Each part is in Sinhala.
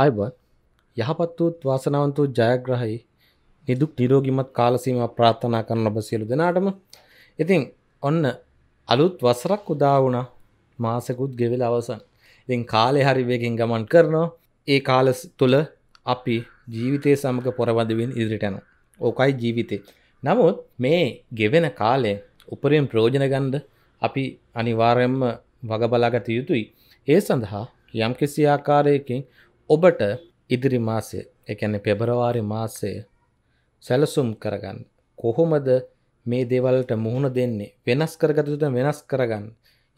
අයබත් යහපත් වූත් වාසනාවන්තූ ජයග්‍රහයි නිදුක් නිරෝගිමත් කාලසීම ප්‍රාර්ථනා කරන ඔබ සියලු දෙනාටම ඉතින් ඔන්න අලුත් වසරක් උදා වුණා මාසකුත් ගෙවිල අවසන් ඉතින් කාලෙ හරි වේගෙන් ගමන් කරනවා ඒ කාල තුළ අපි ජීවිතය සමඟ පොරවදවෙන් ඉදිරිටන ඕකයි ජීවිතය නමුත් මේ ගෙවෙන කාලය උපරෙන් ප්‍රෝජන ගන්ඩ අපි අනිවාරයෙන්ම වගබලාගත යුතුයි ඒ සඳහා යම් කිසි ආකාරයකින් ඔබට ඉදිරි මාසය එකන පෙබරවාරි මාසය සැලසුම් කරගන්න කොහොමද මේ දේවල්ට මුහුණ දෙන්නේ වෙනස් කරගතුට වෙනස් කරගන්න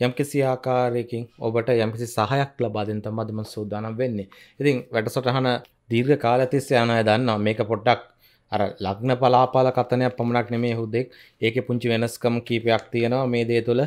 යම්කිසි ආකාරයකින් ඔබට යම්කිසි සහයක් ලබාදෙන් තමදම සූදානම් වෙන්නේ ඉතින් වැටසටහන දීර්ඝ කාලතිස්සේ යනය දන්නවා මේක පොඩ්ඩක් අර ලග්න පලාපාල කතනයක් පමණක් නෙමේ හුදෙක් ඒක පුංචි වෙනස්කම් කීපයක් තියෙනවා මේ දේ තුළ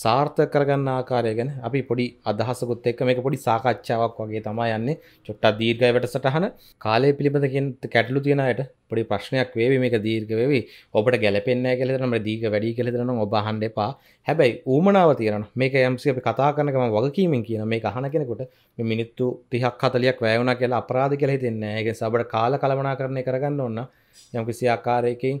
සාර්ථක කරගන්න ආකාරය ගැන අපි පොඩි අදහසකුත් එක්ක මේක පොඩි සාකච්ඡාවක් වගේ තමයි යන්නේ චොට්ටක් දීර්ඝයි වැඩසටහන කාලය පිළිබඳ කියන කැටලු තියෙන අයට පොඩි ප්‍රශ්නයක් වේවි මේක දීර්ඝ වේවි ඔබට ගැලපෙන්නේ නැහැ කියලා දෙනවා දීර්ඝ වැඩි කියලා දෙනවා ඔබ අහන්න එපා හැබැයි ඌමනාව තියෙනවා මේක යම්සි අපි කතා කරනකම වගකීමෙන් කියන මේක අහන කෙනෙකුට මේ මිනිත්තු 30ක් 40ක් වැය වුණා කියලා අපරාධ කියලා හිතෙන්නේ නැහැ ඒක නිසා ඔබට කාල කලමනාකරණය කරගන්න ඕන යම්කිසි ආකාරයකින්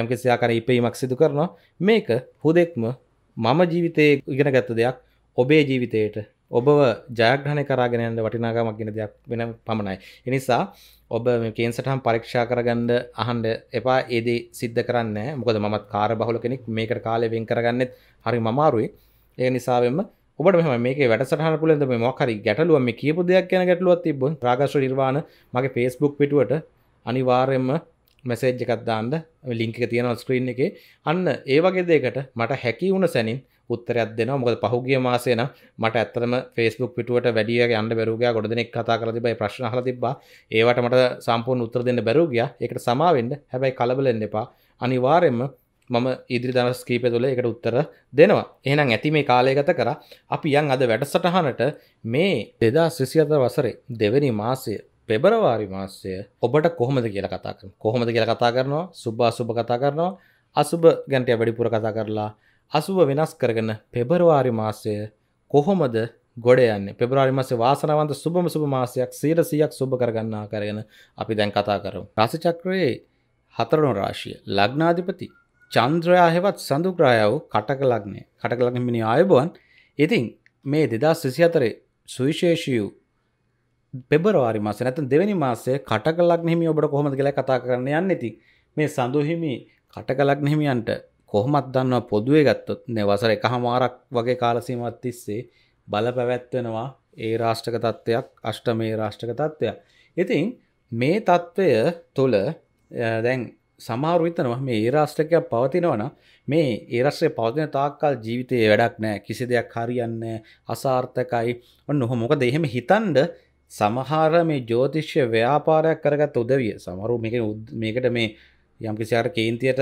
යම් කිසියාකර ඉපීමක් සිදු කරනවා මේක හුදෙක්ම මම ජීවිතයේ ඉගෙන ගත්ත දෙයක් ඔබේ ජීවිතයට ඔබව ජයග්‍රහණය කරාගෙන යන්න වටිනාකමක් ගෙන දෙයක් වෙන පමණයි. එනිසා ඔබ මේකෙන් සටහන් පරීක්ෂා කරගන්න අහන්ඩ එපා ඒදේ සිද්ධ කරන්න මොකද මත් කාර බහුල කෙනෙක් මේකට කාලය වෙන් කරගන්නෙත් හරි මමාරුයි ඒ නිසාවෙන්ම ඔබට මෙම මේක වැටසටහන පුලද මේ මොකරි ගැටලුව මේ කියපු දෙයක් ගැන ගැටලුවත් තිබ රාගශ නිර්වාණ මගේ පේස්බුක් පිටුවට අනිවාරයෙන්ම මැසේජ් එකත්දාන්න ලිංක තියෙන ස්ක්‍රීන් එක අන්න ඒවගේ දෙකට මට හැකි වුණ සැනින් උත්තරයක් දෙෙන මොකද පහුගිය මාසේන මට ඇත්තම ෆස්බුක් පිටුවට වැඩිය ගන්න බැරුග ගොඩ දෙනෙක් කතා කර තිබයි ප්‍රශ්නහල තිබා ඒවට මට සම්පූර්ණ උත්තර දෙන්න බැරුගිය එකට සමාවෙන්ඩ හැබැයි කලබලෙන් එපා අනිවාරෙන්ම මම ඉදිරි දනස් කීප තුළ එකට උත්තර දෙනවා එහනම් ඇති මේ කාලයගත කර අපි යන් අද වැඩසටහනට මේ දෙදා ශිසිත වසරේ දෙවැනි මාසය පෙබරවාරි මාස්සය ඔබට කොහොමද කියලා කතා කරන කොහොමද කියලා කතා කරනවා සුබා සුභ කතා කරනවා අසුභ ගැන්ටය වැඩිපුර කතා කරලා අසුභ වෙනස් කරගන්න පෙබරවාරි මාසය කොහොමද ගොඩයන්න පෙබරවාරි මාස වාසනාවන්ත සුබම සුභ මාසයක් සීර සියක් සුභ කරගන්නා කරගෙන අපි දැන් කතා කරමු රාසිචක්‍රයේ හතරනු රාශිය ලග්නාධිපති චන්ද්‍රයා හෙවත් සඳුග්‍රායාව කටක ලග්නය කටක ලග්නමිනි ආයුබුවන් ඉතින් මේ දෙදස් සිසි අතරේ සුවිශේෂී වූ පෙබරවාරි මාස නැතන් දෙවැනි මාසේ කටකලක් හිමි ඔබට කොහොමද කියලා කතා කරන්න යන්න ඇති මේ සඳුහිමි කටකලක් හිමියන්ට කොහොමත් දන්නවා පොදුවේ ගත්තොත් නෙවසර එක හමාරක් වගේ කාලසීමත් තිස්සේ බල පැවැත්වෙනවා ඒ රාෂ්ටක තත්ත්වයක් අෂ්ට මේ රාෂ්ටක තත්ත්වයක් ඉතින් මේ තත්ත්වය තුළ දැන් සමාරුවිතනවා මේ ඒ රාෂ්ටකයක් පවතිනවන මේ ඒරස්සේ පවතින තාක්කල් ජීවිතයේ වැඩක් නෑ කිසි දෙයක් හරියන්න අසාර්ථකයි ඔන්න ඔහ මොක දෙහෙම හිතන්ඩ සමහර මේ ජෝතිශ්‍ය ව්‍යාපාරයක් කරගත් උදවිය සමරු මේක මේකට මේ යම් කිසියාට කේන්තියට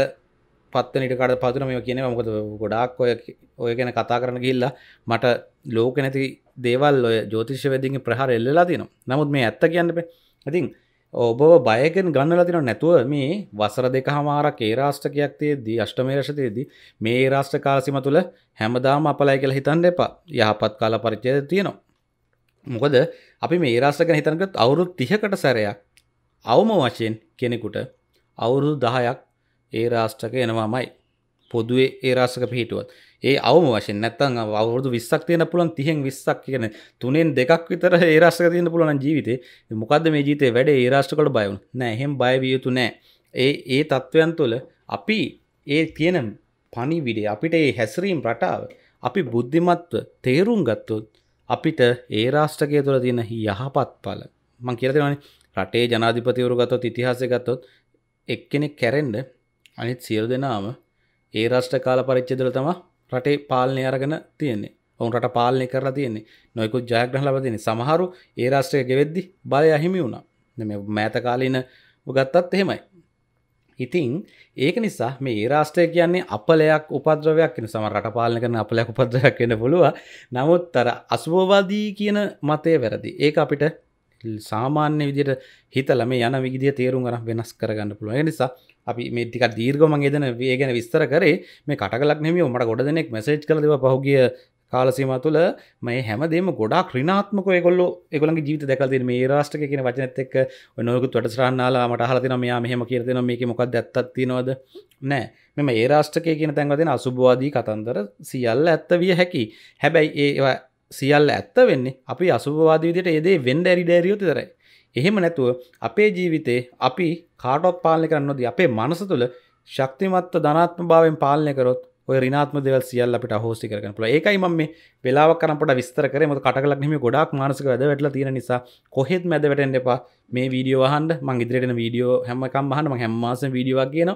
පත්වනට කඩ පතුන මේ කියනව මොකද ගොඩාක් ඔය ඔය ගැන කතා කරන ගිල්ලා මට ලෝක නැති දේවල් ඔය ජෝතිශ්‍ය වැදිගේ ප්‍රහාර එල්ලලා තින නමුත් මේ ඇත්ත කියන්නප ඉතින් ඔබ බයකෙන් ගන්නලා තින නැතුව මේ වසර දෙක හමාර කේරාෂ්ටකයක් තියේදී අෂ්ටමේරෂතයේදී මේ රාෂ්ට කාසිම තුළ හැමදාම අපලයි කියලා හිතන්න එපා යහපත් කාල පරිචය තියෙනවා මොකද අපි මේ රාස්ස ගැන හිතනකත් අවුරුදු තිහකට සැරයක් අවම වශයෙන් කෙනෙකුට අවුරුදු දහයක් ඒ රාෂ්ටක එනවාමයි පොදුවේ ඒ රාසක පිහිටුවත් ඒ අවම වශයෙන් නැත්තන් අවුරුදු විස්සක් තියෙන පුළන් තිහෙන් විස්සක් කියන තුනෙන් දෙකක් විතර ඒ රාසක තියෙන පුළන් ජීවිතේ මොකද මේ ජීතේ වැඩ ඒ රාෂ්ටකට බයවුන් නෑ එහෙම බයවිය යුතු නෑ ඒ ඒ තත්ත්වයන් තුළ අපි ඒ තියෙන පණිවිඩේ අපිට ඒ හැසිරීම් රටාව අපි බුද්ධිමත්ව තේරුම් ගත්තොත් අපිට ඒ රාෂ්ටකය තුළ තියෙන යහපත් පල මං කියරතිවනි රටේ ජනාධිපතිවරු ගතොත් ඉතිහාසය ගත්තොත් එක්කෙනෙක් කැරෙන්ඩ අනිත් සියල් දෙනාම ඒ රාෂ්ට කාල පරිච්චදල තම රටේ පාලනය අරගෙන තියන්නේ ඔවුන් රට පාලනය කරලා තියන්නේ නොයකුත් ජයග්‍රහ ලබතින සමහරු ඒ රාෂ්ට්‍රය ගෙවෙද්දි බලය අහිමි වුණා මෙ මෑතකාලීන ගත්තත් එහෙමයි ඉතින් ඒක නිසා මේ රාෂ්ට්‍රය කියන්නේ අපලයක් උපද්‍රවයක් වෙන සම රටපාලන කරන අපලයක් උපද්‍රයක් වෙන පුළුව නමුත් අර අසුවවාදී කියන මතය වැරදි ඒක අපිට සාමාන්‍ය විදිට හිතල මේ යන විදිිය තේරුම් අර වෙනස් කරගන්න පුළුව නිසා අපි මේ ටික දීර්ගමන් ගෙදන වේ ගැන විස්තර කරේ මේ කටලක් නෙම මට ගොඩ දෙනෙක් මැසේජ් කලව පහුගිය කාලසීම තුළ මේ හැමදේම ගොඩා ක්‍රනාත්මක ගොල්ල එකගල ජීත දැකල් මේ රාෂ්ටක කියන වචනත් එක් නොකු වට සරන්නාලා මට හලතින මෙයා මෙහම කියරතින මේක මොකක් දැත්තත්තිනවද නෑ මෙම ඒ රාෂ්ටකය කියන තැන්වතින අසුභවාදී කතන්දර සියල්ල ඇත්ත විය හැකි හැබැයි ඒ සියල්ල ඇත්ත වෙන්නේ අපි අසුභවාදීවිදියට ඒදේ වෙන්ඩ ඇරි ඩෑරියෝති දරයි එහෙම නැතුව අපේ ජීවිතේ අපි කාටොත් පාලනය කරන්නොද අපේ මනස තුළ ශක්තිමත්ව ධනාත්ම භාවෙන් පාලනය කරොත් රිනාත්ම දෙවල් සියල්ල අපිට හෝසි කරන පුළ ඒකයි ම මේ වෙලාවක් කරනට විස්තර කර මත කටලක් හිම ගොඩක් මානසක වැද වැටල තියෙන නිසා කොහෙත් මැද වැටෙන් එපා මේ වීඩියෝ හන්ඩ මං ඉදිරෙන වීඩියෝ හැමකම් හනම හැම්මාස වීඩියෝ කියන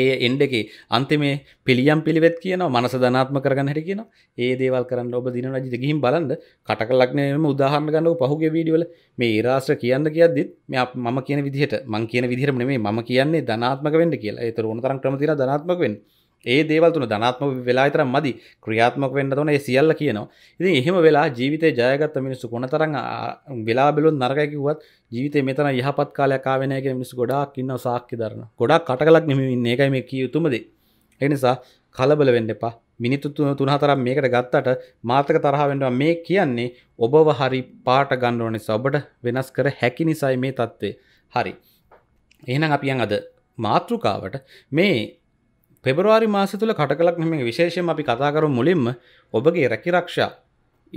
ඒ එන්ඩ එක අන්තිමේ පිළියම් පිළිවෙත් කියන මනස ධනාත්ම කරගන්න හැට කියන ඒ දේවල් කරන්න ඔබ දින රජිත ගිහිම් බලන්ද කටකලක්නයම උදාහරන්න ගන්නව පහුගේ වීඩියවල මේ ඒරාශ්‍ර කියන්න කියදත් මෙ මම කියන විදිහට මං කියන විදිහරම මේ ම කියන්නේ ධනාත්මක වෙන්ඩ කියලා ඒතර ඕනතරන් ක්‍රමතිර ධනාත්මක වෙන්නේ ඒ දේවල්තුන ධනාත්ම වෙලා තර මදි ක්‍රියාත්මක වන්න තොන සියල්ල කියනවා ඉති එහෙම වෙලා ජීවිතය ජයගත්ත මිනිස්සු කොන තරන් වෙලා බෙලුන් නරකැකිවත් ජීවිත මෙතන යහපත් කාලයක්කාවෙනයක මිනිස් ගොඩක් ඉන්න සාක්කි දරන ගොඩක් කටකලක් නිමින්න එකයි මේ කිය යුතුමදේ එනිසා කලබල වෙන්න එපා මිනිත්තු තුනහතරම් මේකට ගත්තට මාතක තරහවෙන්නවා මේ කියන්නේ ඔබව හරි පාට ගණ්ඩෝනෙ ඔබට වෙනස් කර හැකි නිසයි මේ තත්ත්වේ හරි එහෙනම් අපියන් අද මාතෘකාවට මේ පෙබරවාරි මාස තුළ කටකලක් නෙමේ විශේෂයෙන් අපි කතාකරු මුලින්ම ඔබගේ රැකිරක්ෂා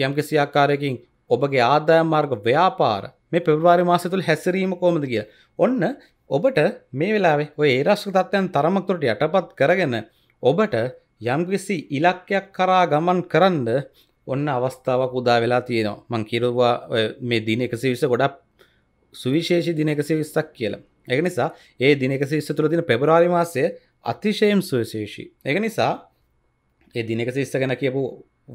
යම් කිසි ආකාරයකින් ඔබගේ ආදායම් මාර්ග ව්‍යාපාර මේ පෙබරවාරි මාස තුළ හැසිරීම කොහොමද කියලා. ඔන්න ඔබට මේ වෙලාවේ ඔය ඒ රාශික තත්ත්වයන් තරමක් දුරට යටපත් කරගෙන ඔබට යම්කිසි ඉලක්කයක් කරා ගමන් කරන්න ඔන්න අවස්ථාවක් උදා වෙලා තියෙනවා. මං කිරුවා මේ දින 120 ගොඩක් සුවිශේෂී දින 120ක් කියලා. ඒක නිසා ඒ දින 120 තුළ දින පෙබරවාරි මාසයේ අතිශයම් සුවශේෂී එක නිසා ඒ දිනක සිස්ස ගැන කියපු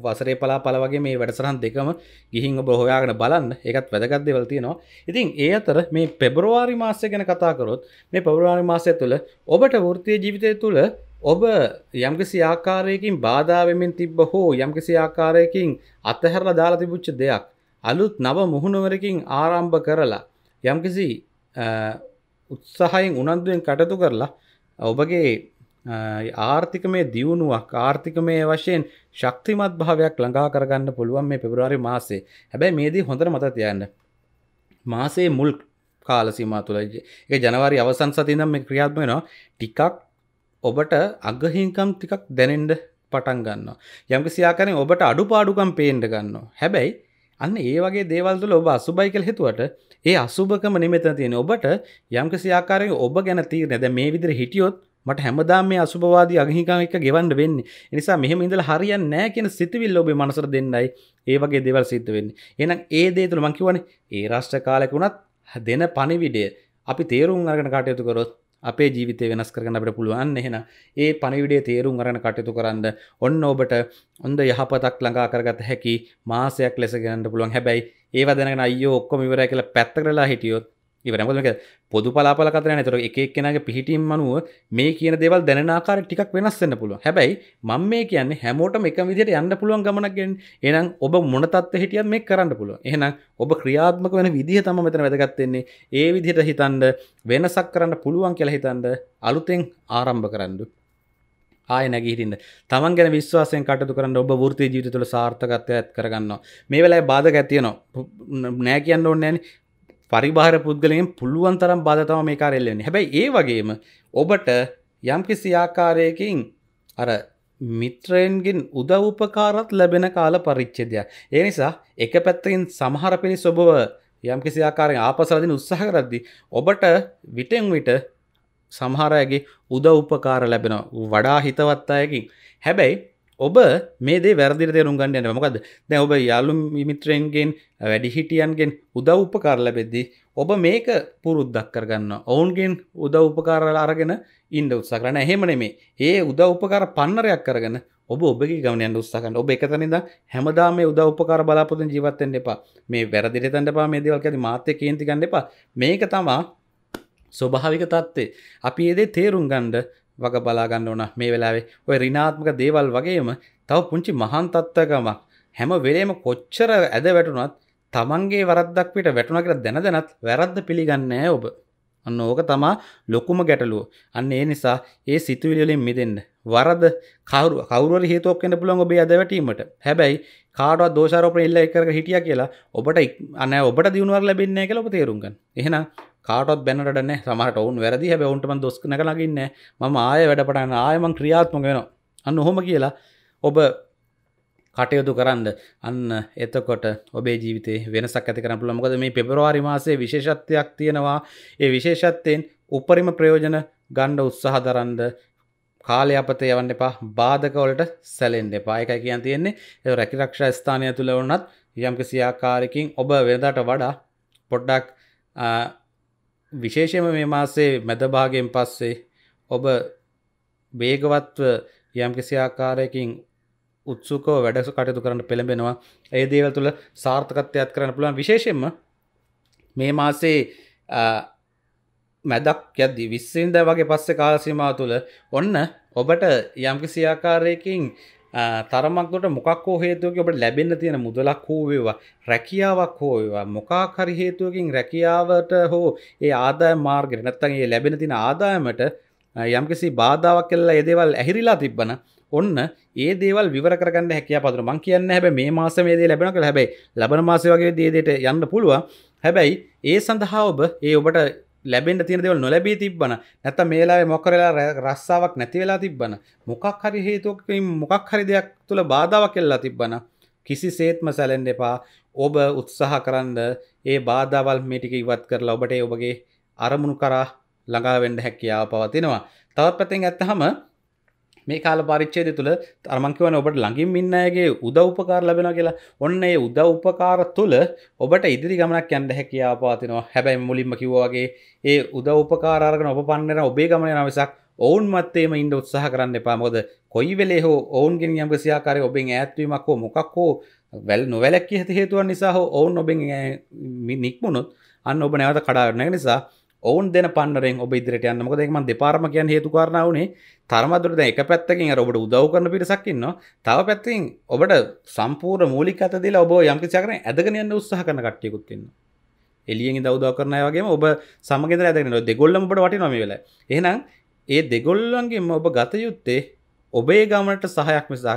වසරේ පලා පලවගේ මේ වැඩසරහන් දෙකම ගිහිං ඔබ හොයාගෙන බලන්න එකත් වැදගත් දෙවල් තියෙනවා ඉතින් ඒ අතර මේ පෙබරවාරි මාසය ගැන කතාකරොත් මේ පෙබරවාරි මාසය තුළ ඔබට වෘතිය ජීවිතය තුළ ඔබ යම්කිසි ආකාරයකින් බාධාවමින් තිබ්බ හෝ යම්කිසි ආකාරයකින් අතහැරලා දාලා තිබුච්ච දෙයක් අලුත් නව මුහුණුවරකින් ආරම්භ කරලා යම්කිසි උත්සාහයෙන් උනන්දුවෙන් කටතු කරලා ඔබගේ ආර්ථිකමය දියුණුවක් ආර්ථිකමය වශයෙන් ශක්තිමත් භාවයක් ළඟා කරගන්න පුළුවන් මේ පෙබරවාරි මාසේ හැබැයි මේදී හොඳට මත තියන්න මාසේ මුල් කාලසිම තුළ එක ජනවාරි අවසන් සතිනම් මේ ක්‍රියාත්ම වෙනවා ටිකක් ඔබට අගහිංකම් ටිකක් දැනෙන්ඩ පටන් ගන්න යම්ක සියාකරෙන් ඔබට අඩු පාඩුකම් පේන්ඩ ගන්න හැබැයි අන්න ඒ වගේ දේවල්තුල ඔබ අසුබයි කළ හිතුවට ඒ අසුභකම නිමෙතන තියෙන ඔබට යම්කිසි ආකාරයෙන් ඔබ ගැන තීරණ දැන් මේ විදිහට හිටියොත් මට හැමදාම මේ අසුභවාදී අගහිකම් එක ගෙවන්න වෙන්නේ. ඒ නිසා මෙහෙම ඉඳලා හරියන්නේ නැහැ කියන සිතුවිල්ල ඔබේ මනසට දෙන්නයි ඒ වගේ දේවල් සිද්ධ වෙන්නේ. එහෙනම් ඒ දේ තුල මම කියවනේ ඒ රාෂ්ට්‍ර කාලයක වුණත් දෙන පණිවිඩය අපි තේරුම් අරගෙන කටයුතු කරොත් අපේ ජීවිතය වෙනස් කරන්න අපට පුළුවන් එහෙන ඒ පණවිඩේ තේරුම් අරන කටයුතු කරන්න ඔන්න ඔබට ඔොන්ද යහපතක් ළඟා කරගත හැකි මාසයක් ලෙස ගෙනන්න පුළුවන් හැබැයි ඒ වදන අයෝ ඔක්කොම විවරය කියල පැත්තරලා හිටියොත් ඉවරමක පොදු පලාපල කතරන තර එකක්ෙනගේ පිහිටීම් අනුව මේ කියන දෙවල් දැනනාකාර ටිකක් වෙනස්සන්න පුළුව හැබැයි මං මේ කියන්නේ හැමෝටම එක විදිට යන්න පුළුවන් ගමනක්ගෙන් එනම් ඔබ මොනතත්ව හිටියත් මේ කරන්න පුළුව එහෙනම් ඔබ ක්‍රියාත්මක වෙන විදිහ තම මෙතන වැදගත්තෙන්නේ ඒ විදිහට හිතන්ඩ වෙනසක් කරන්න පුළුවන් කියලා හිතන්ඩ අලුතෙන් ආරම්භ කරන්නු ආය නැගහිටන්න තමන් ගැන විශ්වාසය කටතු කරන්න ඔබ ෘතිය ජීවිත තුළ සාර්ථකත්ය ඇත් කරගන්න මේ වෙලයි බාධ ඇතියනවා නෑ කියන්න ඕන්නෑන පරිබාර පුද්ගලයෙන් පුළුවන් තරම් බාධතම මේ කාරෙල්ලෙන්නේ හැබැයි ඒ වගේම ඔබට යම්කිසි ආකාරයකින් අර මිත්‍රයන්ගෙන් උදව්පකාරත් ලැබෙන කාල පරිච්චේදයක්. ඒ නිසා එක පැත්තකින් සමහර පිණිස් ඔබව යම්කිසි ආකාරයෙන් ආපසරදින උත්සාහ කරද්දි ඔබට විටෙන් විට සමහරයගේ උදව්පකාර ලැබෙන වඩා හිතවත් අයකින්. හැබැයි ඔබ මේදේ වැරදිර තේරුම් ගන්න යන මොකද දැ ඔබ යාලුම් මිත්‍රයන්ගෙන් වැඩිහිටියන්ගෙන් උදව් උපකාර ලැබෙද්දී ඔබ මේක පුරුද්දක් කරගන්න ඔවුන්ගෙන් උදව් උපකාරල අරගෙන ඉන්ඩ උත්සා කරන එහෙමන මේ ඒ උදව් උපකාර පන්නරයක් කරගෙන ඔබ ඔබගේ ගවනයන් උත්සාකන්න ඔබ එකතනද හැමදාම උදව් උපකාර බලාපොතන් ජීවත්තෙන් එපා මේ වැරදිරි තැන්ට පා මේ දෙවල් ඇති මාත්‍ය කේන්ති ගන්න එපා මේක තමා ස්වභාවික තත්ත්වේ අපි ඒදේ තේරුම් ගණ්ඩ වග බලාගන්න ඕන මේ වෙලාවේ ඔය රිනාත්මක දේවල් වගේම තව පුංචි මහන්තත්වකමක් හැම වෙලේම කොච්චර ඇද වැටුනත් තමන්ගේ වරද්දක් පිට වැටුණ කියලා දැන දැනත් වැරද්ද පිළිගන්නේ ඔබ. අන්න ඕක තමා ලොකුම ගැටලුව. අන්න ඒ නිසා ඒ සිතුවිලි වලින් මිදෙන්න. වරද කවුරු කවුරු හරි හේතුවක් වෙන්න පුළුවන් ඔබේ ඇද වැටීමට. හැබැයි කාටවත් දෝෂාරෝපණය ඉල්ල කරගෙන හිටියා කියලා ඔබට අනේ ඔබට දිනුවක් ලැබෙන්නේ නැහැ කියලා ඔබ තේරුම් ගන්න. එහෙනම් කාටත් බැනටන සමට ඔවුන් වැරදි හැ ඔවුන්ටම දොස්කන ලගන්න ම ආය වැඩපටන ආයමං ක්‍රියාත්මක වෙන අන්න හොම කියලා ඔබ කටයුතු කරන්න අන්න එතකොට ඔබේ ජීවිතේ වෙනසක් ඇති කරන පුළුවන් මොකද මේ පෙබරවාරි මාසයේ විශේෂත්වයක් තියෙනවා ඒ විශේෂත්වයෙන් උපරිම ප්‍රයෝජන ගන්න උත්සාහ දරන්න කාලය අපතේ යවන්න එපා බාධක වලට සැලෙන්න එපා ඒකයි කියන් තියෙන්නේ ඒ රැකිරක්ෂා ස්ථානය තුල වුණත් යම්කිසි ආකාරයකින් ඔබ වෙනදාට වඩා පොඩ්ඩක් විශේෂයම මේ මාසේ මැදභාගෙන් පස්සේ ඔබ වේගවත්ව යම්කිසි ආකාරයකින් උත්සුකෝ වැඩස කටයුතු කරන්න පෙළඹෙනවා ඒ දේවල් තුළ සාර්ථකත්වයක් කරන්න පුළුවන් විශේෂයෙන්ම මේ මාසේ මැදක් යද්දි විස්සෙන්ද වගේ පස්සේ කාලසීමාව තුළ ඔන්න ඔබට යම්කිසි ආකාරයකින් තරමක්ගොට මොකක් හෝ හේතුවක ඔබට ලැබෙන්න තියෙන මුදලක් හෝවේවා රැකියාවක් හෝවා මොකාකරි හේතුවකින් රැකියාවට හෝ ඒ ආදාය මාර්ගෙන නැත්තන්ගේ ලැබෙන තින ආදායමට යම්කිසි බාධාවක් කෙල්ලා ඒදේවල් ඇහිරිලා තිබ්බන ඔන්න ඒ දේවල් විවර කරගන්න හැකිය පතුර මං කියන්න හැබ මේ මාසමේදේ ලැබෙනක හැබැයි ලබන මාසය වගේ දේදයට යන්න පුළුව හැබැයි ඒ සඳහා ඔබ ඒ ඔබට ලැබෙන්ට තියෙන දෙවල් නොලැබී තිබන නැත මේලා මොකරලා රස්සාාවක් නැතිවෙලා තිබන මොකක් හරි හේතුවකින් මොකක් හරි දෙයක් තුළ බාධාව කෙල්ලා තිබන කිසි සේත්ම සැලෙන්ඩ එපා ඔබ උත්සාහ කරන්න ඒ බාධාවල් මේටික ඉවත් කරලා ඔබට ඔබගේ අරමුණු කරා ළඟාවෙන්ඩ හැකියාව පවතිනවා තවත් පැතිෙන් ඇත්තහම මේ කාල පරිච්චේද තුළ අර්මංකිවන ඔබට ළඟින් ඉන්නගේ උදව්පකාර ලැබෙන කියලා ඔන්න ඒ උදව්පකාර තුළ ඔබට ඉදිරි ගමනක් යන්න හැකියා පාතිනවා හැබැයි මුලින්ම කිව්වාගේ ඒ උදව්පකාරගෙන ඔබ පන්නන ඔබේ ගමන නවසක් ඔවුන් මත්තේම ඉන්ඩ උත්සාහ කරන්න එපා මොද කොයි වෙලේ හෝ ඔවුන්ගෙන් යම් සියාකාරය ඔබෙන් ඇත්වීමක් හෝ මොකක් හෝ වැල් නොවැලක්කි ඇති හේතුවන් නිසා හෝ ඔවුන් ඔබෙන් නික්මුණුත් අන්න ඔබ නැවත කඩාරන නිසා ඔවුන් දෙන පන්නරෙන් ඔබ ඉදිරිට යන්න මොකද ඒකම දෙපාරම කියන හේතු කාරණා උනේ තරමදුරට දැන් එක පැත්තකින් අර ඔබට උදව් කරන පිටසක් ඉන්නවා තව පැත්තකින් ඔබට සම්පූර්ණ මූලික අත දීලා ඔබ යම් කිසි ආකාරයෙන් ඇදගෙන යන්න උත්සාහ කරන කට්ටියකුත් ඉන්නවා එළියෙන් ඉඳ උදව් කරන අය වගේම ඔබ සමගෙදර ඇදගෙන ඉන්නවා දෙගොල්ලම ඔබට වටිනවා මේ වෙලාවේ එහෙනම් ඒ දෙගොල්ලන්ගෙන්ම ඔබ ගත යුත්තේ ඔබේ ගමනට සහයක් මිසක්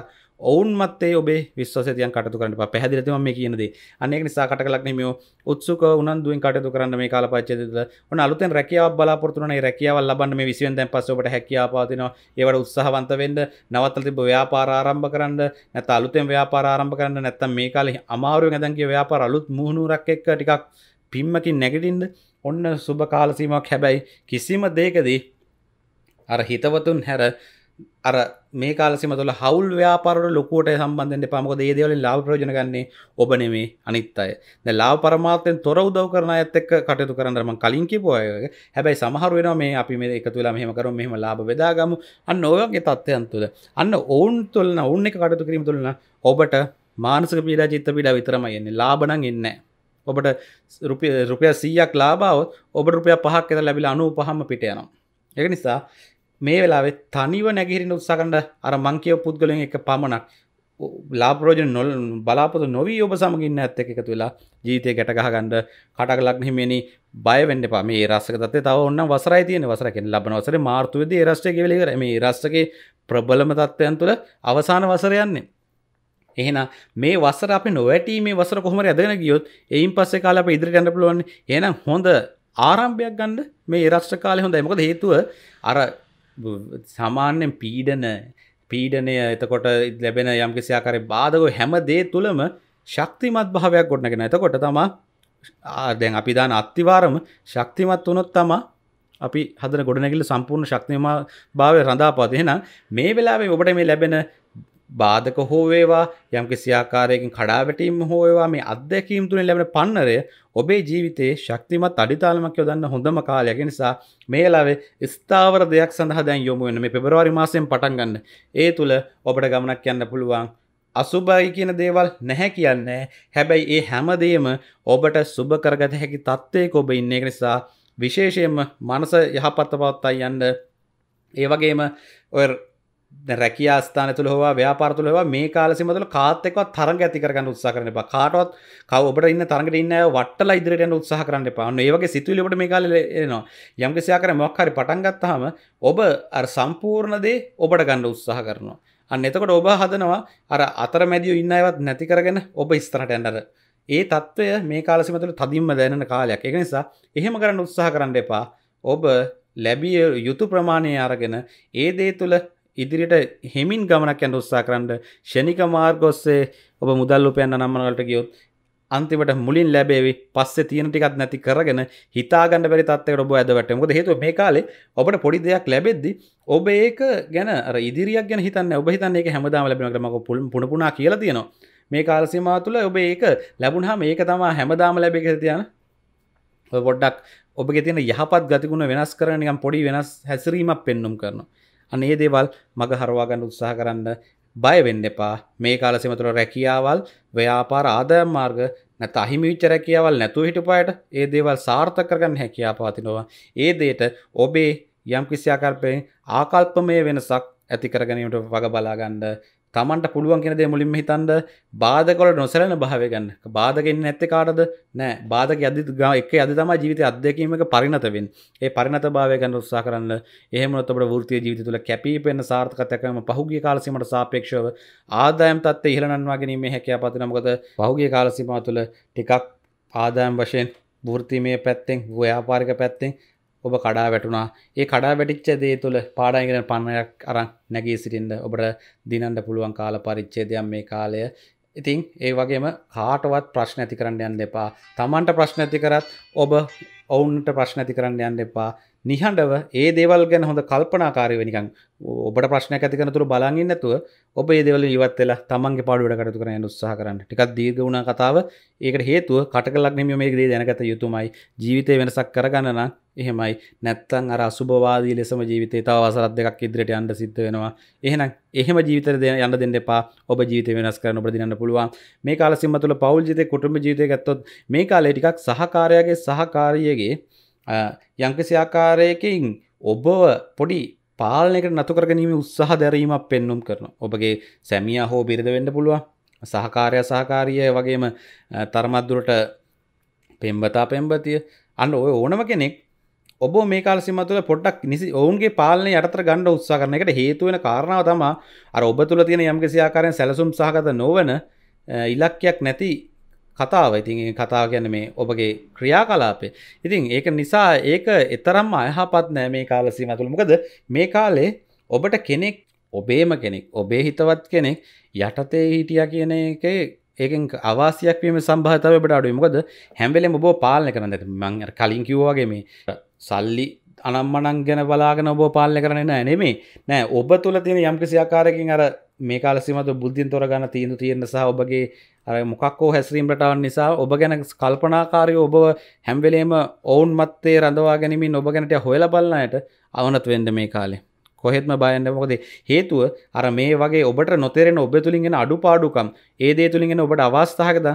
ඔවුන්මත්තේ ඔබේ විශ්වසතියන් කටතු කරට පැහදිලතිම මේ කියනද අනෙක් නිසා කට කලක් නෙමියෝ උත්සුක උනන්දුවෙන් කටතු කරන්න මේ කාල පච්චද ඔන අලුතෙන් රැකියාව බලාපොරතුන රැකියාව ලබන්න මේ විසිවෙන් දැන් පස්සට හැකියා පාතින ඒවට උත්සාහවන්ත වෙන්ඩ නවත්තල තිබ ව්‍යාපාර ආරම්භ කරන්න නැත අලුතෙන් ව්‍යාපාර ආරම්භ කරන්න නැත්තම් මේ කාලෙ අමාරුවෙන් ඇදන්ගේ ව්‍යාපාර අලුත් මුහුණුරක් එක්ක ටිකක් පිම්මකින් නැගටින්ද ඔන්න සුභ කාලසීමක් හැබැයි කිසිම දේකදී අර හිතවතුන් හැර අර මේ කාලසිම තුළ හවුල් ව්‍යාපරට ලොකුවට සම්බන්ධෙන් පමක දේදවලින් ලාභ ප්‍රෝජන ගන්නේ ඔබ නෙමේ අනිත් අය ලා පරමාතයෙන් තොර උදව කරන ඇත් එක් කටයුතු කරන්නම කලින්කි පොය හැබැයි සමහර වෙන මේ අපි මේ එක තුලා මෙහම කරු මෙහම ලාබ වෙදාගම අන්න ඔයගේ තත්ත්වයන් තුළ අන්න ඔවුන් තුළන ඔන්න එක කටතු කිරීම තුළන ඔබට මානසක පීඩා චිත්ත පිඩා විතරම එන්නේ ලාබනං එන්න ඔබට රුපිය රුපිය සීයක් ලාබාවත් ඔබ රුපිය පහක් ඇත ලැබිලා අනු පහම පිටයනවා එක නිසා මේ වෙලාවෙ තනිව නැගිහිරෙන උත්සාකණ්ඩ අර මංකයෝ පුද්ගලෙන් එක පමණක් ලාපරෝජ නොල් බලාපොතු නොවී ඔබ සමගින්න ඇත්ත එකතු වෙලා ජීතය ගැටගහගණ්ඩ කටක් ලක්නහිමනි බයවෙන්ඩ පම රස්සක තේ තව ඔන්න වසරයි තියන වසරකින් ලබනවසර මාර්තුවද රස්ට වෙලකර මේ රස්සගේ ප්‍රබලම තත්ත්වයන් තුළ අවසාන වසරයන්නේ එහෙන මේ වසර අප නොවැටී මේ වසර කොහමර ඇදෙන ගියොත් එයින් පස්සේ කාල අප ඉදිරි ගැඩ පුළුවන් එනම් හොඳ ආරම්භයක් ගන්න මේ රස්ට කාලය හොඳ එමක හේතුව අර සාමාන්‍යෙන් පීඩන පීඩනය එතකොට ලැබෙන යම්කිසියාකාරය බාධකෝ හැම දේ තුළම ශක්තිමත් භාවයක් ගොඩනගෙන එතකොට තමා ආදැන් අපි දාන අත්තිවාරම ශක්තිමත් වනොත් තමා අපි හදර ගොඩනැගිල සම්පූර්ණ ශක්තිම භාවය රඳාපාතියෙන මේ වෙලාවේ ඔබට මේ ලැබෙන බාධක හෝවේවා යම් කිසි ආකාරයකින් කඩාවැටීම් හෝවේවා මේ අත්දැකීම් තුලින් ලැබෙන පන්නරය ඔබේ ජීවිතයේ ශක්තිමත් අඩිතාලමක් යොදන්න හොඳම කාලයක් නිසා මේ වෙලාවේ ස්ථාවර දෙයක් සඳහා දැන් යොමු වෙන්න මේ පෙබරවාරි මාසයෙන් පටන් ගන්න. ඒ තුල ඔබට ගමනක් යන්න පුළුවන්. අසුභයි කියන දේවල් නැහැ කියන්නේ. හැබැයි ඒ හැමදේම ඔබට සුබ කරගත හැකි තත්ත්වයක ඔබ ඉන්නේ නිසා විශේෂයෙන්ම මනස යහපත් පවත්වා යන්න ඒ වගේම ඔය රැකිය ස්ථාන තුළ හවා ව්‍යාපාරතුල හවා මේ කාලසිමතුල කාත්තෙක්ව තරග ඇතිකරගන්න උත්සා කරන එපා කාටවත් කවට ඉන්න තරගට ඉන්න වටල ඉදිරියට උත්සාහ කරන්න පාන්න ඒවගේ සිතුවලිට මේ කාල එනවා යම්කිසියා කර මොක්හරි පටන්ගත්තහම ඔබ සම්පූර්ණදේ ඔබට ගණ්ඩ උත්සාහ කරනවා අන්න එතකොට ඔබ හදනවා අර අතර මැදිය ඉන්න අයවත් නැතිකරගෙන ඔබ ස්තරට ඇන්නර ඒ තත්ත්වය මේ කාලසිමතුල තදින්ම දැනෙන කාලයක් එක නිසා එහෙම කරන්න උත්සාහ කරන්න එපා ඔබ ලැබිය යුතු ප්‍රමාණය අරගෙන ඒ දේ තුළ ඉදිරියට හෙමින් ගමනක් ඇන් උත්සා කරන්න ෂණික මාර්ගොස්සේ ඔබ මුදල්ලුපයන්න නම්මනලට ගියොත් අන්තිමට මුලින් ලැබේවි පස්සේ තියෙන ටිකක් නැති කරගෙන හිතාගන්න බැරි තත්ත්වයකට ඔබ ඇදවැටෙනවා. මොකද හේතුව මේ කාලේ ඔබට පොඩි දෙයක් ලැබෙද්දි ඔබ ඒක ගැන අර ඉදිරියක් ගැන හිතන්නේ ඔබ හිතන්නේ ඒක හැමදාම ලැබෙනවා කියලා මම පුණ පුණා කියලා තියෙනවා. මේ කාල සීමාව තුළ ඔබ ඒක ලැබුණාම ඒක තමයි හැමදාම ලැබෙක තියන ඔය පොඩ්ඩක් ඔබගේ තියෙන යහපත් ගතිගුණ වෙනස් කරන නිකන් පොඩි වෙනස් හැසිරීමක් පෙන්눔 කරනවා. අනේ දේවල් මග හරවාගන්න උත්සාහ කරන්න බයවෙන්න එපා මේ කාලසෙම තුළ රැකියාවල් ව්‍යාපාර ආදායම් මාර්ග නැත අහිමිවිච්ච රැකියාවල් නැතුව හිටපායට ඒ දේවල් සාර්ථක කරගන්න හැකියාව පවතිනවා ඒ දේට ඔබේ යම් කිසි ආකල්පයෙන් ආකල්පමය වෙනසක් ඇති කරගැනීමට වග බලාගන්න තමන්ට පුළුවන් කෙනද මුලින්ම හිතන්ද බාධකොල නොසරන භාවගන්න බාධගෙන් නැත්තේ කාටද නෑ බාධක අධි ගා එක අද තම ජීවිත අධ්‍යකීමක පරිණතවෙන් ඒ පරිණත භාවයගන්න උත්සා කරන්න එහමනොත්තට ෘතිය ජීවිත තුළ කැපිපෙන් සාර්ථකතයකම පහුගේ කාලසිමට සාපේක්ෂව ආදායම් තත්ත ඉහරණවා ගැනීම හැකයා පතිනමකද පහුගේ කාලසිමා තුළ ටිකක් ආදායම් වශයෙන් ෘතිමය පැත්තෙන් ව්‍යාපාරික පැත්තෙන් ඔබ කඩා වැටුණා ඒ කඩා වැටිච්ච දේ තුළ පාඩාගෙන පන්නයක් අරන් නැගී සිටින්ට ඔබට දිනන්ට පුළුවන් කාල පරිච්චේදයක් මේ කාලය ඉතිං ඒ වගේම කාටවත් ප්‍රශ්න ඇති කරන්න යන්න එපා තමන්ට ප්‍රශ්න ඇති කරත් ඔබ ඔවුන්ට ප්‍රශ්න ඇති කරන්න යන්න එපා නිහඬව ඒ දේවල් ගැන හොඳ කල්පනාකාරය වෙනිකං ඔබට ප්‍රශ්නයක් ඇති කරනතුරු බලගන්නතුව ඔබ ඒදවල ඉවත් වෙලා තමන්ගේ පාඩුවට කටතු කරන උත්සාහ කරන්න ටිකක් දීර්ඝ වුණ කතාව ඒකට හේතුව කටකලක් නෙමෙයි මේ දේ දැනගත යුතුමයි ජීවිතේ වෙනසක් කරගන්න නම් එහෙමයි නැත්තම් අර අසුබවාදී ලෙසම ජීවිතේ තව වසරක් දෙකක් ඉදිරියට යන්න සිද්ධ වෙනවා එහෙනම් එහෙම ජීවිතේ දෙන යන්න දෙන්න එපා ඔබ ජීවිතේ වෙනස් කරන්න ඔබ දිනන්න පුළුවන් මේ කාල සීමා තුළ පෞල් ජීවිතේ කුටුම්බ ජීවිතේ ගත්තොත් මේ කාලේ ටිකක් සහකාරයාගේ සහකාරියගේ යම්කිසි ආකාරයකින් ඔබව පොඩි පාලනයකට නතුකර ගැනීම උත්සාහ දැරීමක් පෙන්නුම් කරන ඔබගේ සැමියා හෝ බිරිඳ වෙන්න පුළුවන් සහකාරය සහකාරිය වගේම තරමත්දුරට පෙම්බතා පෙම්බතිය අන්න ඔය ඕනම කෙනෙක් ඔබ මේ කාලසිම තුළ පොඩ්ඩක් නිසි ඔවුන්ගේ පාලන අතර ගණ්ඩ උත්සා කරන එකට හේතුවෙන කාරණාව තමා අර ඔබ තුළ තියෙන යම්කිසි ආකාරයෙන් සැලසුම් සහගත නොවන ඉලක්කයක් නැති කතාව ඉතින් කතාව ගැන මේ ඔබගේ ක්‍රියාකලාපේ ඉතින් ඒක නිසා ඒක එතරම් අයහපත් නෑ මේ කාලසී මතුළ මොකද මේ කාලේ ඔබට කෙනෙක් ඔබේම කෙනෙක් ඔබේ හිතවත් කෙනෙක් යටතේ හිටිය කියන එක ඒකෙන් අවාසියක් වීම සම්භාතවට අඩුව මොකද හැම්වෙලෙම ඔබෝ පාලන කරන මං කලින් කිව්වාගේ මේ සල්ලි අනම්මනං ගැන බලාගෙන ඔබ පාලන කරන නෑ නෙමේ නෑ ඔබ තුළ තියෙන යම්කිසි ආකාරකින් අර මේ කාලසිමතු බුද්ධින් තොරගන්න තීන්දු තියෙන සහ ඔබගේ අර මොකක්කෝ හැස්රීම් රටාවන් නිසා ඔබ ගැන කල්පනාකාරය ඔබ හැම්වෙලේම ඔවුන් මත්තේ රඳවා ගැනීමින් ඔබ ගැනට හොයල බලන්නයට අවනත් වෙන්ඩ මේ කාලේ කොහෙත්ම බයන්න මොකද හේතුව අර මේ වගේ ඔබට නොතෙරෙන ඔබ තුළින්ගෙන අඩු පාඩුකම් ඒදේ තුළින්ගෙන ඔබට අවස්ථාකද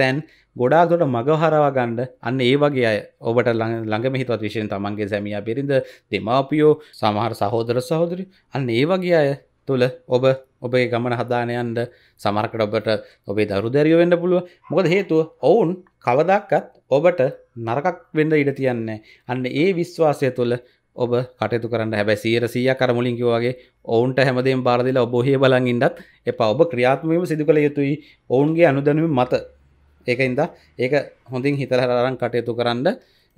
තැන් ගොඩාදොට මගහරවා ගණ්ඩ අන්න ඒ වගේ අය ඔබට ළඟම හිතවත් විශයෙන් තමන්ගේ සැමිය පිරිඳ දෙමාපියෝ සමහර සහෝදර සහෝදරි අන්න ඒ වගේ අය තුළ ඔබ ඔබේ ගමන හදානයන්ට සමරකට ඔබට ඔබේ දරු දැරිය වෙන්න පුළුව මොකද හේතුව ඔවුන් කවදක්කත් ඔබට නරකක් වෙඩ ඉඩ තියන්නේ අන්න ඒ විශ්වාසය තුළ ඔබ කටයතු කරන්න හැබැයි සීර සීය කරමුලින්කි වගේ ඔවුන්ට හැමදේම් බාරදිල ඔබොහහි බලන් ඉඩත් එප ඔබ ක්‍රියාත්මීම සිදු කළ යුතුයි ඔවුන්ගේ අනුදැනුව මත ඒකයින්ද ඒක හොඳින් හිතරහරන් කටයුතු කරන්න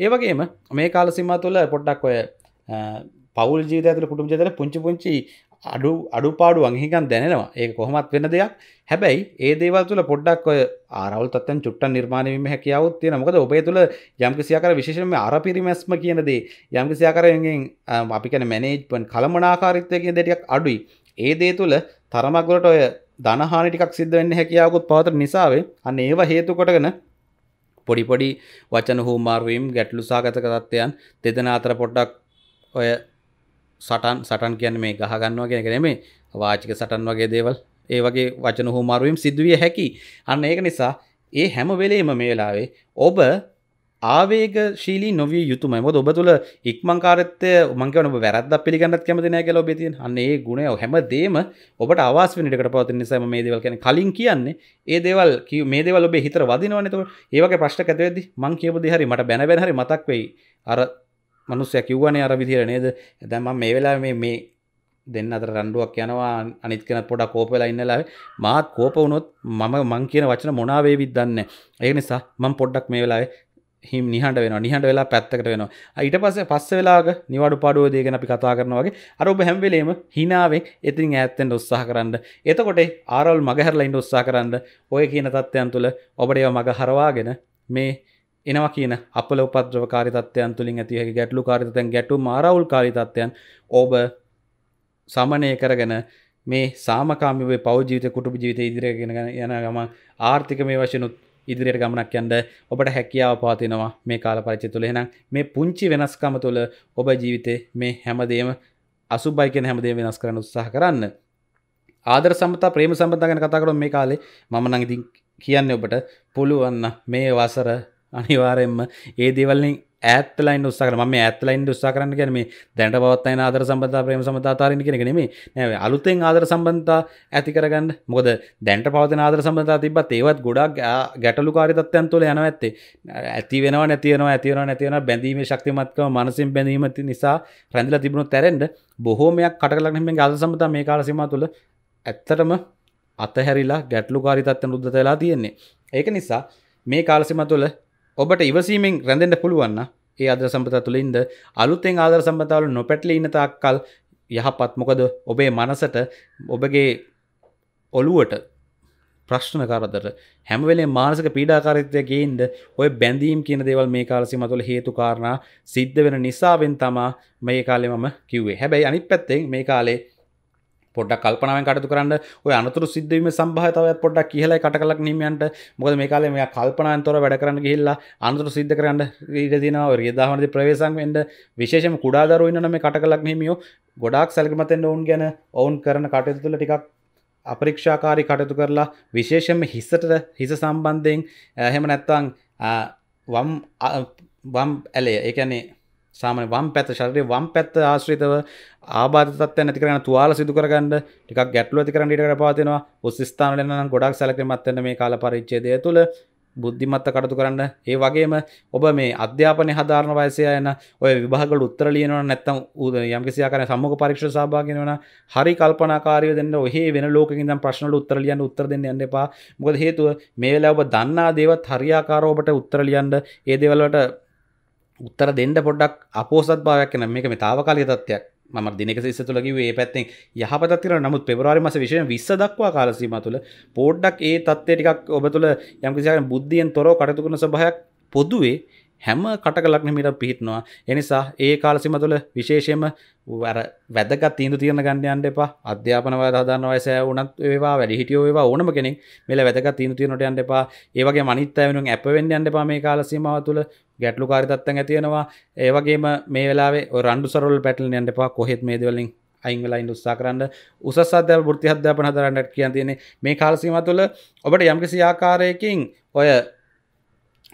ඒවගේම මේ කාලසිම තුළ පොඩ්ඩක් ඔය පවල් ජීතතුල කුටුම් ජතර පුංචි පුංචි අඩු අඩුපාඩු අංහිකන් දැනෙනවා ඒ කොහොමත් වෙන දෙයක් හැබැයි ඒ දේවල් තුළ පොඩ්ඩක් ඔය ආරවල් තත්තන් චුට්ට නිර්මාණයම හැකියාවත් තියෙන මොකද ඔබේ තුළ යම්කිසියාකර විශේෂම අර පිරිමැස්ම කියනදේ යම්කිසියාකරයෙන් අපි කන මැනේජ්පන් කළමනාකාරිත්වය කියන දෙටියක් අඩුයි ඒ දේ තුළ තරමක්ගොලට ඔය දනහානිටිකක් සිද්ධවෙන්න හැකියාවකුත් පවතර නිසාවේ අන්න ඒවා හේතු කොටගෙන පොඩිපොඩි වචන හූමාර්වීම් ගැටලු සාගතක තත්ත්වයන් දෙදෙන අතර පොඩ්ඩක් ඔය සටන් සටන් කියන්නේ මේ ගහ ගන්නවා කියන එක නෙමෙයි වාචික සටන් වගේ දේවල් ඒ වගේ වචන හුමාරුවීම් සිදුවිය හැකි අන්න ඒක නිසා ඒ හැම වෙලේම මේ වෙලාවේ ඔබ ආවේගශීලී නොවිය යුතුමයි මොකද ඔබ තුළ ඉක්මන්කාරීත්වය මං කියන්නේ ඔබ වැරද්දක් පිළිගන්නත් කැමති නැහැ කියලා ඔබේ තියෙන. අන්න ඒ ගුණය හැමදේම ඔබට ආවාස් වෙන ඉඩකට පවතින නිසා මම මේ දේවල් කියන්නේ කලින් කියන්නේ ඒ දේවල් මේ දේවල් ඔබේ හිතට වදිනවනේ. ඒතකොට ඒ වගේ ප්‍රශ්න කැදෙද්දි මං කියපු දේ හරි මට බැන බැන හරි මතක් වෙයි. අර මනුස්සය කිව්වනේ අර විදිහට නේද දැන් මම මේ වෙලාවේ මේ මේ දෙන්න අතර රණ්ඩුවක් යනවා අනිත් කෙනත් පොඩක් කෝප වෙලා ඉන්න වෙලාවේ මාත් කෝප වුණොත් මම මං කියන වචන මොනවා වේවිද දන්නේ නැහැ. ඒ නිසා මම පොඩ්ඩක් මේ වෙලාවේ හිම් නිහඬ වෙනවා නිහඬ වෙලා පැත්තකට වෙනවා ඊට පස්සේ පස්ස වෙලාවක නිවඩු පාඩුව දේ ගැන අපි කතා කරනවා වගේ අර ඔබ හැම වෙලේම hinaවෙන් එතින් ඈත් වෙන්න උත්සාහ කරන්න. එතකොට ආරවල් මගහැරලා ඉන්න උත්සාහ කරන්න. ඔය කියන தත්ත්වයන් තුල ඔබට ඒවා මග හරවාගෙන මේ එනවා කියන අපල උපද්‍රව කාරිතත්වයන් තුළින් ඇති හැකි ගැටලු කාරිතයන් ගැටු මාරවුල් කාරිතත්වයන් ඔබ සමනය කරගෙන මේ සාමකාමිව පෞජීවිත කුටුබ ජීවිත ඉදිරියගෙන යන ගම ආර්ථික මේ වශනුත් ඉදිරියට ගමනක් යන්ද ඔබට හැකියාව පාතිනවා මේ කාල පරිචි තුළ එනම් මේ පුංචි වෙනස්කම තුළ ඔබ ජීවිතේ මේ හැමදේම අසුබයිකෙන් හැමදේ වෙනස් කරන්න උත්සාහ කරන්න ආදර සමතා ප්‍රේම සම්බන්ධ ගැන කතා කරොත් මේ කාලේ මම නම් ඉතින් කියන්නේ ඔබට පුළුවන් මේ වසර අනිවාරෙන්ම ඒ දෙවලින් ඇත්ලයින් උත්සාකර ම ඇත්ලයින් උත්සා කරන්න ගැනීම දැනට පවත්තයි ආදර සම්බඳතා ප්‍රේම සමතාතාරණ කෙන නෙමේ නැව අලුතෙන් ආදර සම්බන්තා ඇති කරගන්න මොද දැන්ට පවත ආදර සම්බඳතා තිබත් ඒවත් ගොඩක් ගැටලු කාරිතත්වයන් තුළ යන ඇත්තේ ඇති වෙන නැතියන ඇතිවන නැතිවන බැඳීම ශක්තිමත්කව මනසින් බැඳීමති නිසා රැඳල තිබුණු තැරෙන්ට බොහෝමයක් කටලක්නෙම ආද සම්බතා මේ කාලසිම තුළ ඇත්තටම අතහැරිලා ගැටලු කාරිතත්ව රුද්ධ වෙලා තියෙන්නේ ඒක නිසා මේ කාලසිම තුළ ඔබට ඉවසීමෙන් රැඳෙන්ට පුළුවන්න ඒ අද සම්පත තුළින්ද අලුතෙන් ආදර සම්පතාවල නොපැටලි ඉනතාක්කල් යහපත් මොකද ඔබේ මනසට ඔබගේ ඔළුවට ප්‍රශ්න කරදර හැමවෙලේ මානසක පීඩාකාරිත්වයගේන්ද ඔය බැඳීම් කියන දෙවල් මේ කාලසි මතුළ හේතු කාරණා සිද්ධ වෙන නිසාවෙන් තමා මේ කාලෙ මම කිව්වේ හැබැයි අනිත් පැත්තෙන් මේ කාලේ පොඩක් කල්පනාවෙන් කටතු කරන්න ඔය අනතුරු සිද්ධවීම සම්භාවිතවත් පොඩක් කියලා කට කලක් නිමියන්ට මොකද මේ කාලේ මෙයා කල්පනාවෙන් තොර වැඩ කරන්න ගිහිල්ලා අනතුරු සිද්ධ කරන්න ඉඩ දෙනවා ඔය රියදාහනදී ප්‍රවේශම් වෙන්න විශේෂයෙන්ම කුඩා දරුවෝ ඉන්නවනම් මේ කට කලක් මෙහිමියෝ ගොඩාක් සැලකිලිමත් වෙන්න ඕන් ගැන ඔවුන් කරන කටයුතු තුළ ටිකක් අපරීක්ෂාකාරී කටයුතු කරලා විශේෂයෙන්ම හිසට හිස සම්බන්ධයෙන් එහෙම නැත්නම් වම් වම් ඇලය ඒ කියන්නේ සාමන වම් පැත ශරය වම් පැත්ත ආශ්‍රිතව ආබාතත් නැති කරන තුවාල සිදුකරගන්න ටික් ගැටලු ඇති කරන්න ඉට පාතිනවා උස්ස්ථාන නම් ගොඩක් සැලකමත්වන මේ කාල පරිච්චේදය තුළ බුද්ධිමත්ත කටතු කරන්න ඒ වගේම ඔබ මේ අධ්‍යාපනය හදාරණ වයසය යන ඔය විභාගල උත්තර ලියන නැත්තම් ූද යම්කිසියා කරන සම්මක පරීක්ෂ සභාගෙන වන හරි කල්පනාකාරය දෙන්න ඔහේ වෙන ලෝකින්ද ප්‍රශ්නල උත්තර ලියන්න උත්තර දෙන්න යන්න එපා මොකද හේතුව මේ වෙලා ඔබ දන්නා දේවත් හරියාකාරෝබට උත්තර ලියන්න ඒ දෙවලට උත්තර දෙන්න පොඩක් අපෝසත් භාවයක් න මේක මේ තාවකාලය තත්වයක් ම දිනක සිස්ස තුළකි ඒ පැත්තෙන් යහපතතිර නමුත් පෙවරවාරි මස විශෂය විස්ස දක්වා කාලසීම තුළ පෝඩ්ඩක් ඒ තත්වේ ටිකක් ඔබ තුළ යම්කිසියන් බුද්ධියෙන් තොරෝ කටතුකුණ සභයක් පොදුවේ හැම කටකලක්න මිට පිහිටනවා එනිසා ඒ කාලසිම තුළ විශේෂයම වැදගත් තීන්දු තියන ගණ්ඩයන්ට එපා අධ්‍යාපනව දාන වයස වනත් ඒවා වැඩි හිටියෝ ඒවා ඕනම කෙනෙක් මෙල වැදගත් තීන්දු තියනොට යන්න එපා ඒවගේ මනිත්තයවනුම් ඇපවෙන්න යන්න එපා මේ කාලසීමාව තුළ ගැටලු කාරිතත්තන් ඇතියෙනවා ඒවගේම මේ වෙලාේ රන්ඩු සරල් පැටල් යන්ටපා කොහෙත් මේදවලින් අයිංවලයින් උත්සා කරන්න උසස් අධ්‍ය ෘති අධ්‍යාපන දරන්නට කියන් තියන්නේ මේ කාලසීම තුළ ඔබට යම්කිසි ආකාරයකින් ඔය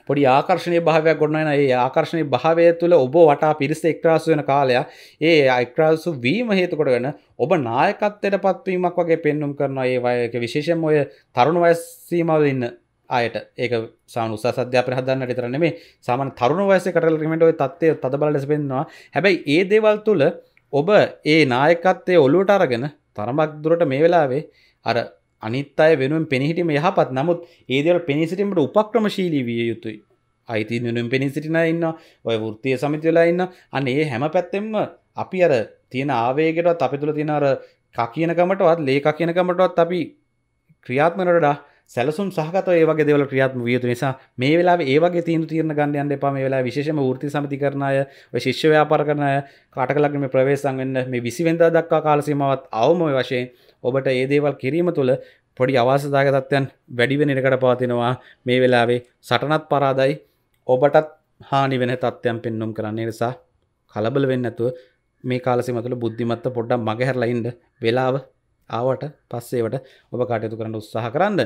පොඩි ආකර්ශණය භාවයක් ගොඩනන ඒ ආකර්ශණය භාවය තුළ ඔබ වටා පිරිස එක්්‍රාසු වෙන කාලයක් ඒ අයික්‍රාසු වීම හේතුකොට වෙන ඔබ නායකත්තයට පත්වීමක් වගේ පෙන්නුම් කරනවා ඒ වයක විශේෂම ඔය තරුණ වයස්සීමාව ඉන්න අයට ඒක සානුස සධ්‍යාප හදන්න තරන මේ සාමන් තරුණ වයස කරල රිමට තත්වය තද බල ලෙස පෙන්වා හැබැයි ඒ දේවල් තුළ ඔබ ඒ නායකත්තය ඔලුවට අරගෙන තරමක් දුරට මේ වෙලාවේ අර අනිත් අය වෙනුවෙන් පෙනහිටීම යහපත් නමුත් ඒදවල් පෙනසිටීමට උපක්‍රමශීලී විය යුතුයි අයිති වෙනුම් පෙනසිටින ඉන්න ඔය ෘත්තිය සමිතිවෙලා ඉන්න අන්න ඒ හැම පැත්තෙම අපි අර තියෙන ආවේගෙටත් අපි තුළ තිනර කකියනකමටවත් ලේකා කියනකමටවත් අපි ක්‍රියාත්මනටඩා සැලසුම් සහත ඒවගේ දෙවල ක්‍රියාත්ම වියතු නිසා මේ වෙලා ඒවගේ තීන තීරණ ගණ්ඩයන් එපා මේ වෙලා විශේෂම ෘති සමති කරණය ශිෂ්‍ය ව්‍යාපාර කරණය කාටකලක්ම ප්‍රවේශන් වෙන්න මේ විසිවෙන්දා දක්වා කාලසීමාවත් අවම වශයෙන් ඔබට ඒ දේවල් කිරීම තුළ පොඩි අවාසදාග තත්ත්වයන් වැඩිවෙන එකකට පවතිනවා මේ වෙලාවේ සටනත් පරාදයි ඔබටත් හානි වෙන තත්ත්වයන් පෙන්නුම් කරන්නේ නිසා කලබල වෙන්න ඇතුව මේ කාලසිම තුළ බුද්ධිමත්ත පොඩ්ඩක් මගහැරලා ඉන්න වෙලාව ආවට පස්සේවට ඔබ කටයුතු කරන්න උත්සාහ කරන්න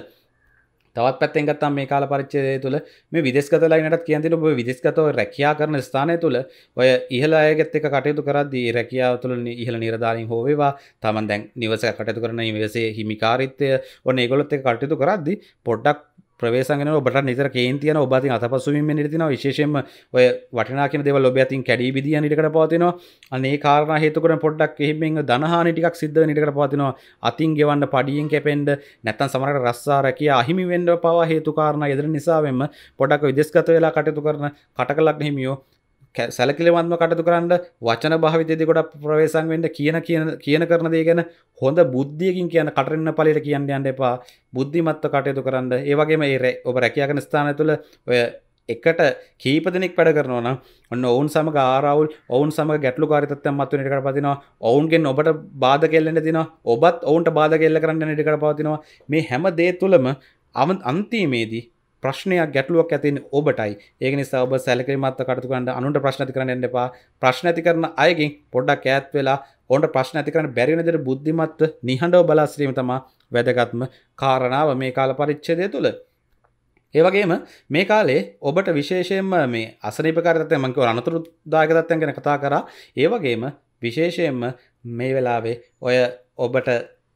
තවත් පැත්තෙන් ගත්තම් මේ කාල පරිච්චේදය තුළ මේ විදෙස්ගත ලයිනටත් කියන්තිට ඔබ විදෙස්ගතව රැකයා කරන ස්ථානය තුළ ඔය ඉහල අයගත් එක කටයුතු කරද්දී රැකියාව තුළ ඉහළ නිරධාරින් හෝවේවා තමන් දැන් නිවස කටයුතු කරන නිවසේ හිමිකාරිත්වය ඔන්න ඒගොලොත් එක කටයුතු කරද්දි පොඩ්ඩක් ප්‍රවේසගෙන ඔබට නිතර කේන්තියන ඔබති අතපසුවීම නිතින විශේෂෙන් ඔය වටනාකන දෙව ඔබඇතින් කැඩී බිදිය නිටකට පවතිනවා අනේ කාරණ හේතුකර පොඩ්ඩක් එහෙම දනහානි ටිකක් සිද්ධ නිටකට පවතිනවා අතින් ගෙවන්න පඩියෙන් කැපෙන්ඩ නැත්තන් සමට රස්සා රැකිය අහිමි වෙන්ඩ පවා හේතුකාරණ එදර නිසාවෙන්ම පොඩක් විදෙස්ගත වෙලා කටයුතු කරන කටකලක් හිමියෝ සැලකිලවන්ම කටතු කරන්න වචන භාවිතයදි ගොඩ ප්‍රවේශන් වෙන්ට කියන කියන කියන කරන දේ ගැන හොඳ බුද්ධියකින් කියන කටරන්න පලිට කියන්න යන්න එපා බුද්ධිමත්ව කටයුතු කරන්න ඒවගේම ඒරේ ඔබ රැකයාගෙන ස්ථාන තුළ ඔය එකට කීප දෙනෙක් වැඩ කරනවන ඔන්න ඔවුන් සම ආරවුල් ඔවුන් සම ගැටලු කාරිතත්ය මත්ව නිට පතිනවා ඔවුන්ගෙන් ඔබට බාධ කෙල්ලන්න තින ඔබත් ඔවුන්ට බාධ කෙල්ල කරන්න නිට පවතිනවා මේ හැම දේ තුළම අවන් අන්තිමේදී ප්‍රශ්නයක් ගැටලුවක් ඇතින් ඔබටයි ඒක නිසා ඔබ සැලකිලිමත්ව කටයුතු කරන්න අනුන්ට ප්‍රශ්න ඇති කරන්න එන්න එපා ප්‍රශ්න ඇති කරන අයගෙන් පොඩ්ඩක් ඈත් වෙලා ඔන්ට ප්‍රශ්න ඇති කරන්න බැරි වෙන විදිහට බුද්ධිමත්ව නිහඬව බලා සිටීම තමයි වැදගත්ම කාරණාව මේ කාල පරිච්ඡේදය තුළ ඒවගේම මේ කාලේ ඔබට විශේෂයෙන්ම මේ අසනීපකාරතත්ය මංකව අනතුරු දායකතත්යන් ගැන කතා කරා ඒවගේම විශේෂයෙන්ම මේ වෙලාවේ ඔය ඔබට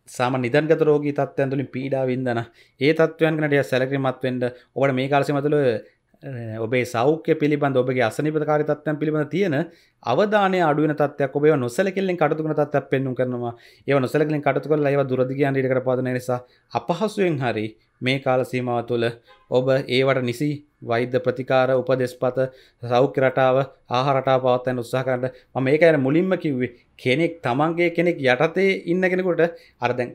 සාම නිදන්ගත රෝගී තත්වයන් තුළින් පීඩා වින්දන ඒ තත්වයන් කනටය සැලකිරිමත්වෙන්ට ඔබට මේ කාලසි මතුළ ඔබේ සෞඛ්‍ය පිළිබඳ ඔබගේ අසනිපකාරි තත්වයන් පිළිබඳ තියෙන අවධානය අඩුවන තත්යක් ඔබේ නොසැලකිල්ලෙන් කටතුන තත්ත්ව පෙන්නුම් කරනවා ඒ නොසැලකින් කටතු කල ඒව දුරදිගයන් ඉඩකට පාදන නිසා අපහසුවෙන් හරි මේ කාල සීමාව තුළ ඔබ ඒවට නිසි වෛද්‍ය ප්‍රතිකාර උපදෙස්පත සෞඛ්‍ය රටාව ආහාරටා පවත්තන්න උත්සාහ කරන්න මම ඒක ගැන මුලින්ම කිව්වේ කෙනෙක් තමන්ගේ කෙනෙක් යටතේ ඉන්න කෙනෙකුට අර දැන්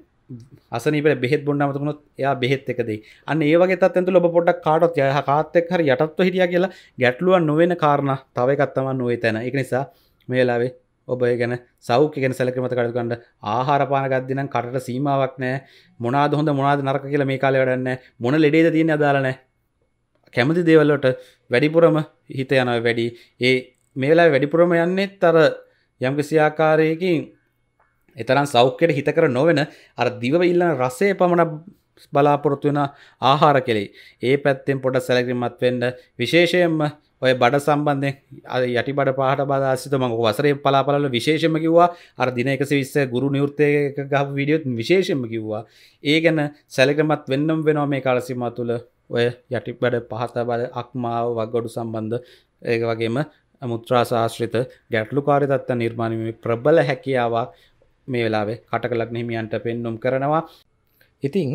අසනීපට බෙහෙත් බොන්නම තුනොත් එයා බෙහෙත් එක දෙයි. අන්න ඒ වගේ තත්ත්වෙන් තුල ඔබ පොඩ්ඩක් කාටවත් එයා කාත් එක්ක හරි යටත්ව හිටියා කියලා ගැටලුවක් නොවන කාරණා තව එකක් තමයි නොවේ තැන. ඒක නිසා මේ වෙලාවේ ඔබ ගැන සෞඛ්‍ය ගැන සැලකිමත කටයුතු කරන්න ආහාරපාන ගද්දි නම් කටට සීමාවක් නැහැ මොනවාද හොඳ මොනවාද නරක කියලා මේ කාලේ වැඩක් නැහැ මොන ලෙඩේද තියෙන්නේ අදාළ නැහැ කැමති දේවල් වලට වැඩිපුරම හිත යනවා වැඩි ඒ මේ වෙලාවේ වැඩිපුරම යන්නේ අර යම්කිසි ආකාරයකින් එතරම් සෞඛ්‍යයට හිතකර නොවන අර දිව ඉල්ලන රසය පමණ බලාපොරොත්තු වෙන ආහාර කෙලෙයි. ඒ පැත්තෙන් පොඩ සැලකිලිමත් වෙන්න විශේෂයෙන්ම ඔය බඩ සම්බන්ධය යටි බඩ පහට බදාසිත මක වසරේ පලාපලල විශේෂම කිව්වා අර දින එකසි විස්ස ගුරු නිවෘත්තයක ගහ විඩියොත් විශේෂම කිව්වා ඒ ගැන සැලකමත් වෙන්නම් වෙනවා මේ කාලසිම තුළ ඔය යටි බඩ පහත බල අක්මාව වක්ගොඩු සම්බන්ධ ඒක වගේම මුත්‍රා ශාශ්‍රිත ගැටලු කාරිතත්ව නිර්මාණය ප්‍රබල හැකියාවක් මේ වෙලාවේ කටකලක් නහිමියන්ට පෙන්නුම් කරනවා ඉතිං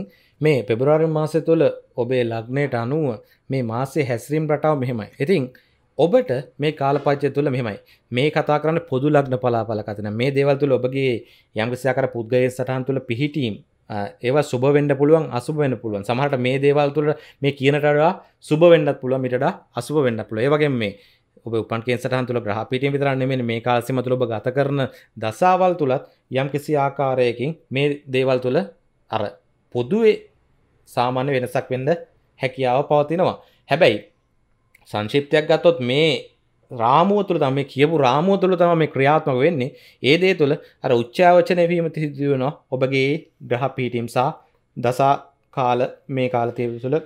මේ පෙබරාරි මාසය තුළ ඔබේ ලග්නයට අනුව මේ මාසේ හැසිරීම් රටාව මෙහෙමයි. ඉතින් ඔබට මේ කාලපච්චය තුළ මෙමයි මේ කතා කරන පොදු ලක්න පලාපල කතන මේ දේවල් තුළ ඔබගේ යංගසයකර පුද්ගය සටහන් තුළ පිහිටීම් ඒව සුබ වෙන්ඩ පුළුවන් අසුබ වෙන්න පුළුවන් සමහට මේ දේවල් තුළ මේ කියනටඩා සුබ වෙන්නත් පුළුව මිට අසුබ වෙන්න පුළුව ඒවගේ මේ ඔබ උපන් කිය සටහන් තුළ ග්‍රහපිටිය විතරන්න මෙ මේ කාල්සිම තුළ ඔබ ගත කරන දසාවල් තුළත් යම් කිසි ආකාරයකින් මේ දේවල් තුළ අර පොදුවේ සාමාන්‍ය වෙනසක් වෙන්ඩ හැකියාව පවතිනවා හැබැයි සංශිප්තයක් ගත්තොත් මේ රාමුව තුළ තම කියපු රාමුව තුළ තම මේ ක්‍රියාත්මක වෙන්නේ ඒ දේ තුළ අර උච්චාවචනයවීම තිසිදුවෙනවා ඔබගේ ග්‍රහ පිහිටීම් සහ දසා කාල මේ කාලතය විසුල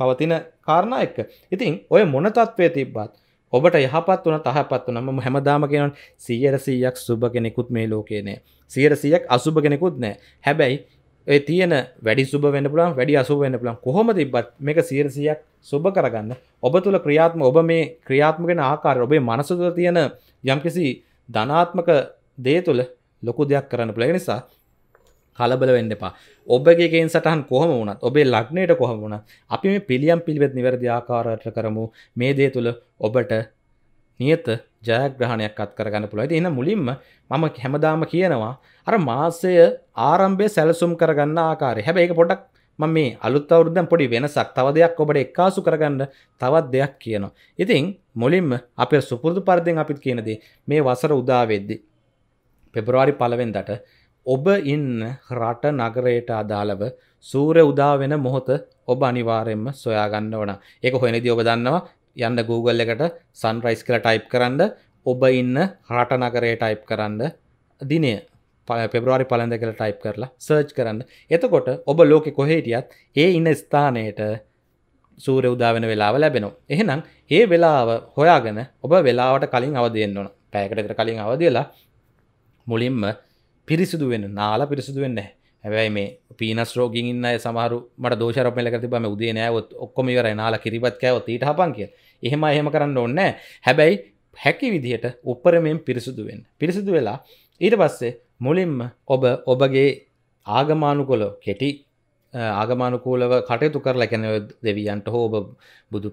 පවතින කාරණ එක්ක ඉතින් ඔය මොන තත්වය තිබ්බත් ඔබට යහපත් වන තහපත් වනම හැමදාම කියෙනන් සියර සීයක් සුභ කෙනෙකුත් මේ ලෝකේ නෑ සියර සියක් අසුභ කෙනෙකුත් නෑ හැබැයි ඒ තියෙන වැඩි සුබ වෙන පුළන් වැඩි අසු වෙන පුළන් කොහොම තිබත් මේක සීරසියක් සුබ කරගන්න ඔබ තුළ ක්‍රියාත්ම ඔබ මේ ක්‍රියාත්මගෙන ආකාර ඔබේ මනසුද තියෙන යම්කිසි ධනාත්මක දේ තුළ ලොකු දෙයක් කරන්න පුළ නිසා කලබල වෙන්න එපා ඔබගේගෙන් සටහන් කොහම වුණත් ඔබේ ලක්නයට කොහම වුණත් අපි මේ පිළියම් පිළිවෙත් නිවැරදි ආකාරයට කරමු මේ දේ තුළ ඔබට නියත ජයග්‍රහණයක් අත් කරගන්න පුළුවන්. ඉතින් මුලින්ම මම හැමදාම කියනවා අර මාසය ආරම්භයේ සැලසුම් කරගන්න ආකාරය. හැබැයි ඒක පොඩ්ඩක් මම මේ අලුත් අවුරුද්දෙන් පොඩි වෙනසක් තව දෙයක් ඔබට එක්කාසු කරගන්න තවත් දෙයක් කියනවා. ඉතින් මුලින්ම අපේ සුපුරුදු පරිදිෙන් අපිත් කියන දේ මේ වසර උදා වෙද්දී පෙබරවාරි පළවෙනිදාට ඔබ ඉන්න රට නගරයට අදාළව සූර්ය උදා වෙන මොහොත ඔබ අනිවාරයෙන්ම සොයාගන්න ඕන ඒක හොනදි ඔබ දන්නවා යන්න Google එකට සන්රයිස් කළ ටයිප් කරන්න ඔබ ඉන්න හට නගරේ ටයිප් කරන්න දිනය පෙබරවාරි පලඳ කළ ටයිප් කරලා සර්ච් කරන්න එතකොට ඔබ ලෝකෙ කොහේටියත් ඒ ඉන්න ස්ථානයට සූරය උදාවෙන වෙලාව ලැබෙනවා එහෙනම් ඒ වෙලාව හොයාගෙන ඔබ වෙලාවට කලින් අවදයෙන් ඕන පෑකටකට කලින් අවදලා මුලින්ම පිරිසිදු වෙන නාලා පිරිසිදු වෙන්න හැබැයි මේ පීනස් රෝගින් ඉන්න සමහරු මට දෝෂරපමලක තිබම උදේ නෑවොත් ඔක්කොම ඉවරයි නාලා කිරිබත් කෑවොත් ඊට හපන් කියලා එහෙම එහෙම කරන්න ඔන්න හැබැයි හැකි විදිහට උපරමෙන් පිරිසුදුවෙන් පිරිසිදු වෙලා ඊට පස්සේ මුලින්ම ඔබ ඔබගේ ආගමානුකොලො කෙටි ආගමානුකූලව කටයුතු කරලා කැනව දෙවියන්ට හෝ ඔබ බුදු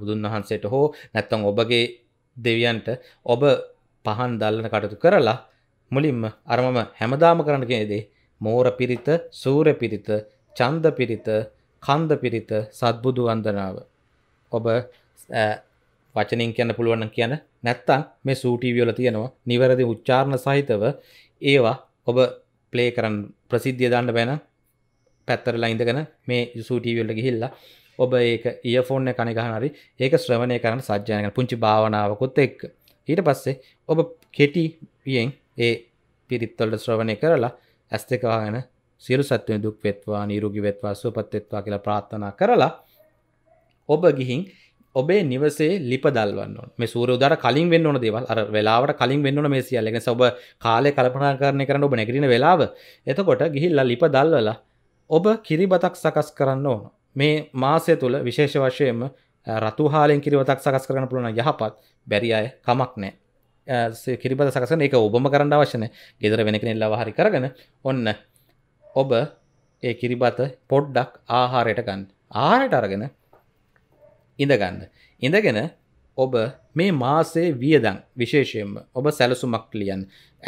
බුදුන් වහන්සේට හෝ නැත්තං ඔබගේ දෙවියන්ට ඔබ පහන් දල්ලන කටතු කරලා මුලින්ම අරමම හැමදාම කරන්න කියනදේ මෝර පිරිත සූර පිරිත චන්ද පිරිත කන්ද පිරිත සත්බුදු වන්දනාව ඔබ වචනින් කියන්න පුළුවන්න කියන්න නැත්තන් මේ සූටීවියෝල තියෙනවා නිවැරදි උච්චාරණ සහිතව ඒවා ඔබ ප්ලේ කරන්න ප්‍රසිද්ධිය දාන්න බැන පැත්තරලා ඉඳගෙන මේ සූටීවියල්ල ගිහිල්ලා ඔබ ඒක ඉයෆෝන්න කනිගහනරි ඒක ශ්‍රවණය කරන්න සජ්‍යයන පුංචි භාවනාවකොත් එක් ඊට පස්සේ ඔබ කෙටි පියෙන් ඒ පිරිත්තොල්ට ශ්‍රවණය කරලා ඇස් දෙකවාගෙන සිරු සත්වය දුක් වෙත්වා නිරුගි වෙත්වා සුපත්වෙත්වා කියලා ප්‍රාත්ථනා කරලා ඔබ ගිහින් ඔබේ නිවසේ ලිප දල්වන්න මේ සූර දර කලින් වෙන්න ඕන දේවල් අර වෙලාවට කලින් වෙන්න මේ සියල්ලෙන ඔබ කාලය කල්පනා කරණය කරන්න ඔබ නැගරෙන වෙලාව එතකොට ගිහිල්ලා ලිප දල්වලා ඔබ කිරිබතක් සකස් කරන්න ඕන මේ මාසය තුළ විශේෂ වශයෙන්ම රතුහාලෙන් කිරිවතක් සකස් කරන පුළුවන යහපත් බැරි අය කමක් නෑ කිරිබත සකසන එක ඔබම කරන්න අවශ්‍යන ගෙදර වෙන කෙනෙල්ලා හරි කරගෙන ඔන්න ඔබ ඒ කිරිබත පොඩ්ඩක් ආහාරයට ගන්න ආහාරයට අරගෙන ඉඳගන්න. ඉඳගෙන ඔබ මේ මාසේ වියදං විශේෂයෙන්ම ඔබ සැලසුමක් ලියන්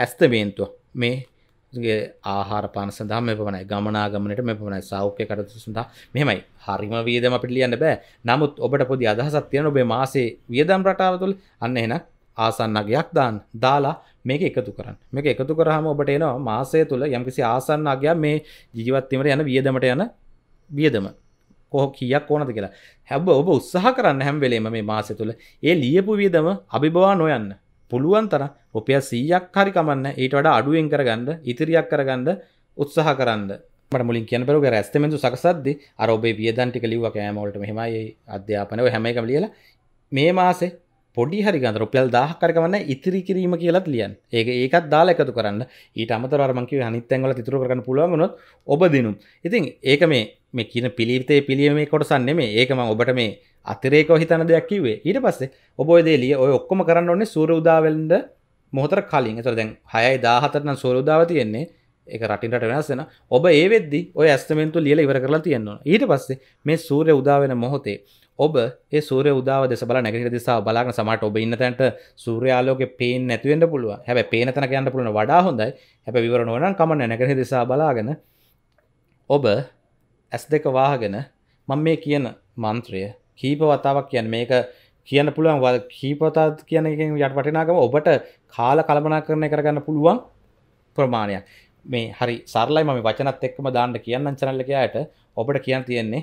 ඇස්තමේන්තුව මේගේ ආහාර පාන සඳහම පමණයි ගමනාගමනට මෙ පමණයි සෞඛ්‍ය කරතු සඳහා මෙමයි හරිම වියදම පිට ලියන්න බෑ නමුත් ඔබට පොදි අදහසත් තියෙන ඔබේ මාසේ වියදම් රටාව තුළ අන්න එනක් ආසන්නගයක් දාන් දාලා මේක එකතු කරන්න මේක එකතු කරහම ඔබට එනවා මාසය තුළ යම්කිසි ආසන්න අගයක් මේ ජීවත්වීමට යන වියදමට යන වියදම කොහ කියක් ඕනද කියලා හැබ ඔබ උත්සාහ කරන්න හැම්වෙලේම මේ මාසය තුළ ඒ ලියපු වියදම අභිබවා නොයන්න පුළුවන් තර ඔපය සීයක් හරි කමන්න ඊට වඩ අඩුවෙන් කරගන්න ඉතිරියක් කරගන්න උත්සාහ කරන්න මුලින් කියන පෙරු රැස්තමෙන්තු සකසද්දි අරෝබේ වියදන්ටික ලිව කෑමෝලට මෙහමයි අධ්‍යාපනව හැමයි කම ලියලා මේ මාසේ පොඩි හරි ගන්තර පෙල් දාහ කරගවන්න ඉතිරි කිරීම කියලත් ලියන් ඒක ඒකත් දාලා එකතු කරන්න ඊට අමතරමකි අනිත්තැන්වල තිතුර කරන පුළුවන්ගනොත් ඔබ දිනුම් ඉතින් ඒක මේ මේ කියන පිළිවිතේ පිළියීමේ කොටසන්නේ මේ ඒකම ඔබට මේ අතිරේක හිතන දෙයක් කිවේ ඊට පස්සේ ඔබෝදේලිය ඔය ඔක්කොම කරන්න ඔන්නේ සූර උදාවෙන්ඩ මොහතර කලින් තර දැන් හයයි දාහතරන සෝරුදාව තියෙන්නේ එක රටින්ට වෙනස්සෙන ඔබ ඒවෙදදි ඔය ඇස්තමෙන්තු ලියල ඉවර කරලා තියෙන්නවා ඊට පස්සේ මේ සූරය උදාවෙන මොහොතේ ඔබ ඒ සූර උදාව දෙස බල නැගට දිසා බලාගන සමට ඔබ ඉන්න තැන්ට සූරයාලෝක පේෙන් නැතිවෙන්ට පුළුව හැබ පේන තැන කියන්න පුළුව වඩා හොඳයි හැබ විවරණ ඕනන් කමන නැගට දිසා බලාගෙන ඔබ ඇස් දෙක වාහගෙන මං මේ කියන මන්ත්‍රය කීප වතාවක් කියන් මේක කියන පුළුවන් වල් කීපතාත් කියන එකෙන් යට වටිනාකම ඔබට කාල කළමනා කරණය කරගන්න පුළුවන් ප්‍රමාණයක් මේ හරි සරලයි මම වචනත් එක්කම දාන්න කියන්න චනල්ලකයායට ඔබට කියන්න තියෙන්නේ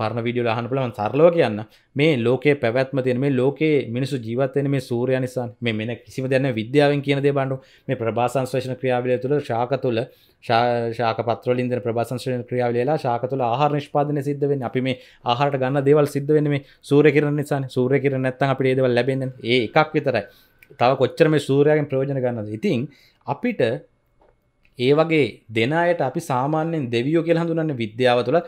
පරණ විඩියෝ හන පුලමන් සරලෝ කියන්න මේ ලෝකේ පැවැත්ම තියෙන මේ ලෝකේ මිනිසු ජීවත්වෙන මේ සූරය නිසා මේ මෙන කිසිම දැන විද්‍යාවෙන් කියන දේ බණ්ඩු මේ ප්‍රභාසංශ්‍රේෂණ ක්‍රියාවලිය තුළ ශාක තුළ ශාක පත්‍රලින්ද ප්‍රභාසංශ්‍රයන ක්‍රියාවලලා ශාක තුළ ආහාර නිෂ්පාදන සිද්ධ වෙන අපි මේ ආහට ගන්න දේවල් සිද්ධ වෙන මේ සූර කරන නිසා සූර කරන නැත්තන් අපි ඒදවල් ලැබෙන ඒ එකක් විතරයි තව කොච්චර මේ සූරයගෙන් ප්‍රෝජන ගන්නද ඉතින් අපිට ඒ වගේ දෙන අයට අපි සාමාන්‍යෙන් දෙවියෝ කියලා හඳුනන්න විද්‍යාව තුළ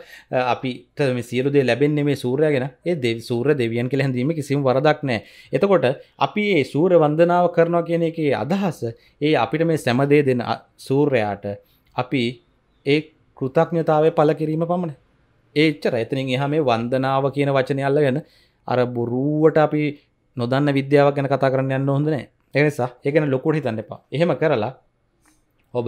අපිට මේ සියලු දේ ලැබෙන්නේ මේ සූර්යය ගැන ඒ දෙව සූර්ය දෙවියන් කියලා හැඳීම කිසිම වරදක් නැහැ. එතකොට අපි මේ සූර්ය වන්දනාව කරනවා කියන එකේ අදහස ඒ අපිට මේ සෑම දේ දෙන සූර්යයාට අපි ඒ කෘතඥතාවය පළ කිරීම පමණයි. ඒ එච්චර. එතනින් එහා මේ වන්දනාව කියන වචනේ අල්ලගෙන අර බොරුවට අපි නොදන්න විද්‍යාවක් ගැන කතා කරන්න යන්න හොඳ නැහැ. ඒ නිසා ඒක ගැන ලොකුවට හිතන්න එපා. එහෙම කරලා ඔබ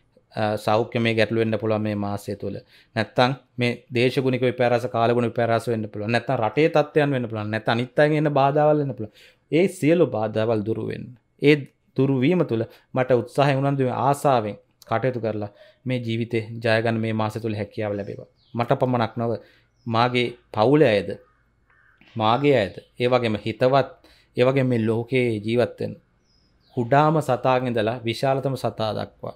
සෞඛ්‍ය මේ ගැටලුවෙන්න්න පුළුව මේ මාසය තුළ නැත්තං මේ දේශගුණික පැරස කාලගුණ පැරස වන්න පුළ නැත රටේ තත්වයන් වන්න පුළන් නැත අනිත්තගන්න බාධාවල්ලන්න පුළ ඒ සියලු බාධාවල් දුරුවෙන් ඒ දුරුවීම තුළ මට උත්සාහ උනන්දුව ආසාාවෙන් කටයුතු කරලා මේ ජීවිත ජයගන් මේ මාස තුළ හැකියාව ලැබේවා මට පමණක් නොව මාගේ පවුල ඇයද මාගේ ඇද ඒවගේම හිතවත් ඒවගේ මේ ලෝකයේ ජීවත්වෙන් කුඩාම සතාගෙදලා විශාලතම සතා දක්වා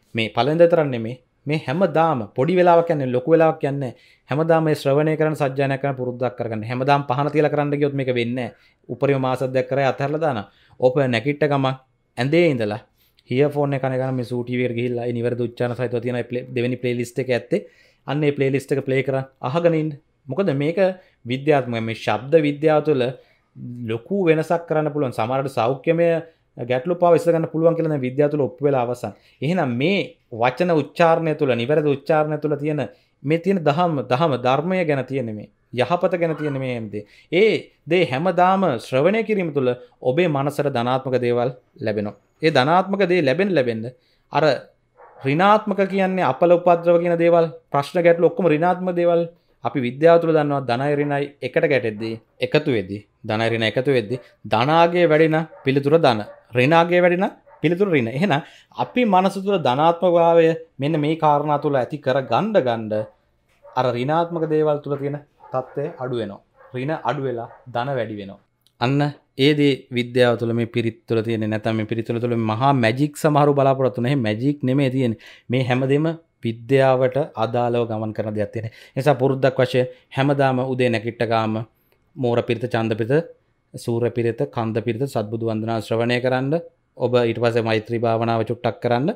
මේ පලඳ තරන්නේ මේ මේ හැමදාම පොඩි වෙලාවක් කියන්නේ ලොකු වෙලාවක් කියන්නේ හැමදාම මේ ශ්‍රවණය කරන සජ්ජායනා කරන පුරුද්දක් කරගන්න හැමදාම පහන තියලා කරන්න ගියොත් මේක වෙන්නේ නැහැ උපරිම මාස දෙකක් කරේ අතහැරලා දානවා ඕප නැගිට ගම ඇඳේ ඉඳලා හියෆෝන් එක කනගෙන මේ සූ ටීවී එකට ගිහිල්ලා ඒ නිවැරදි උච්චාරණ සහිතව තියෙන දෙවෙනි ප්ලේලිස්ට් එක ඇත්තේ අන්න ඒ ප්ලේලිස්ට් එක ප්ලේ කරන් අහගෙන ඉන්න මොකද මේක විද්‍යාත්මක මේ ශබ්ද විද්‍යාව තුළ ලොකු වෙනසක් කරන්න පුළුවන් සමහරට සෞඛ්‍යමය ගැටලු පවස්සගන්න පුළුවන් කියන විද්‍යාතුල ඔප්පු වෙලා අවසන්. එහෙනම් මේ වචන උච්චාරණය තුළ නිවැරදි උච්චාරණය තුළ තියෙන මේ තියෙන දහම දහම ධර්මය ගැන තියෙන මේ යහපත ගැන තියෙන මේ දේ. ඒ දේ හැමදාම ශ්‍රවණය කිරීම තුළ ඔබේ මනසට ධනාත්මක දේවල් ලැබෙනවා. ඒ ධනාත්මක දේ ලැබෙන ලැබෙන්න අර ඍණාත්මක කියන්නේ අපල උපද්‍රව කියන දේවල් ප්‍රශ්න ගැටලු ඔක්කොම ඍණාත්මක දේවල් අපි විද්‍යාතුළ දන්නවා ධනයිරිණයි එකට ගැටෙද්දී එකතු වෙදි ධනයිරිණ එකතු වෙද්දි ධනාගේ වැඩින පිළිතුර දන රිනාගේ වැඩින පිළිතුර රින එහෙන අපි මනස තුළ ධනාත්මභාවය මෙන්න මේ කාරණා තුළ ඇති කර ගණ්ඩ ගණ්ඩ අර රිනාත්මක දේවල් තුළ තියෙන තත්ත්වය අඩුවෙනවා රින අඩුවෙලා ධන වැඩි වෙනවා අන්න ඒදේ විද්‍යාව තුළ මේ පිරිත්තුල තියෙන නැතම පිරිතුළ තුළ මහා මැජික් සමහරු බලාපොරත්තුනේ මැජික් නෙමේ තියෙන මේ හැමදෙම විද්‍යාවට අදාලව ගමන් කරන දෙයක් තියෙන නිසා පුරුද්දක් වශයෙන් හැමදාම උදේ නැගිට්ටගාම මෝර පිරිත චන්ද පිරිත සූර පිරිත කන්ද පිරිත සත්බුදු වන්දනා ශ්‍රවණය කරන්න ඔබ ඊට පස්සේ මෛත්‍රී භාවනාව චුට්ටක් කරන්න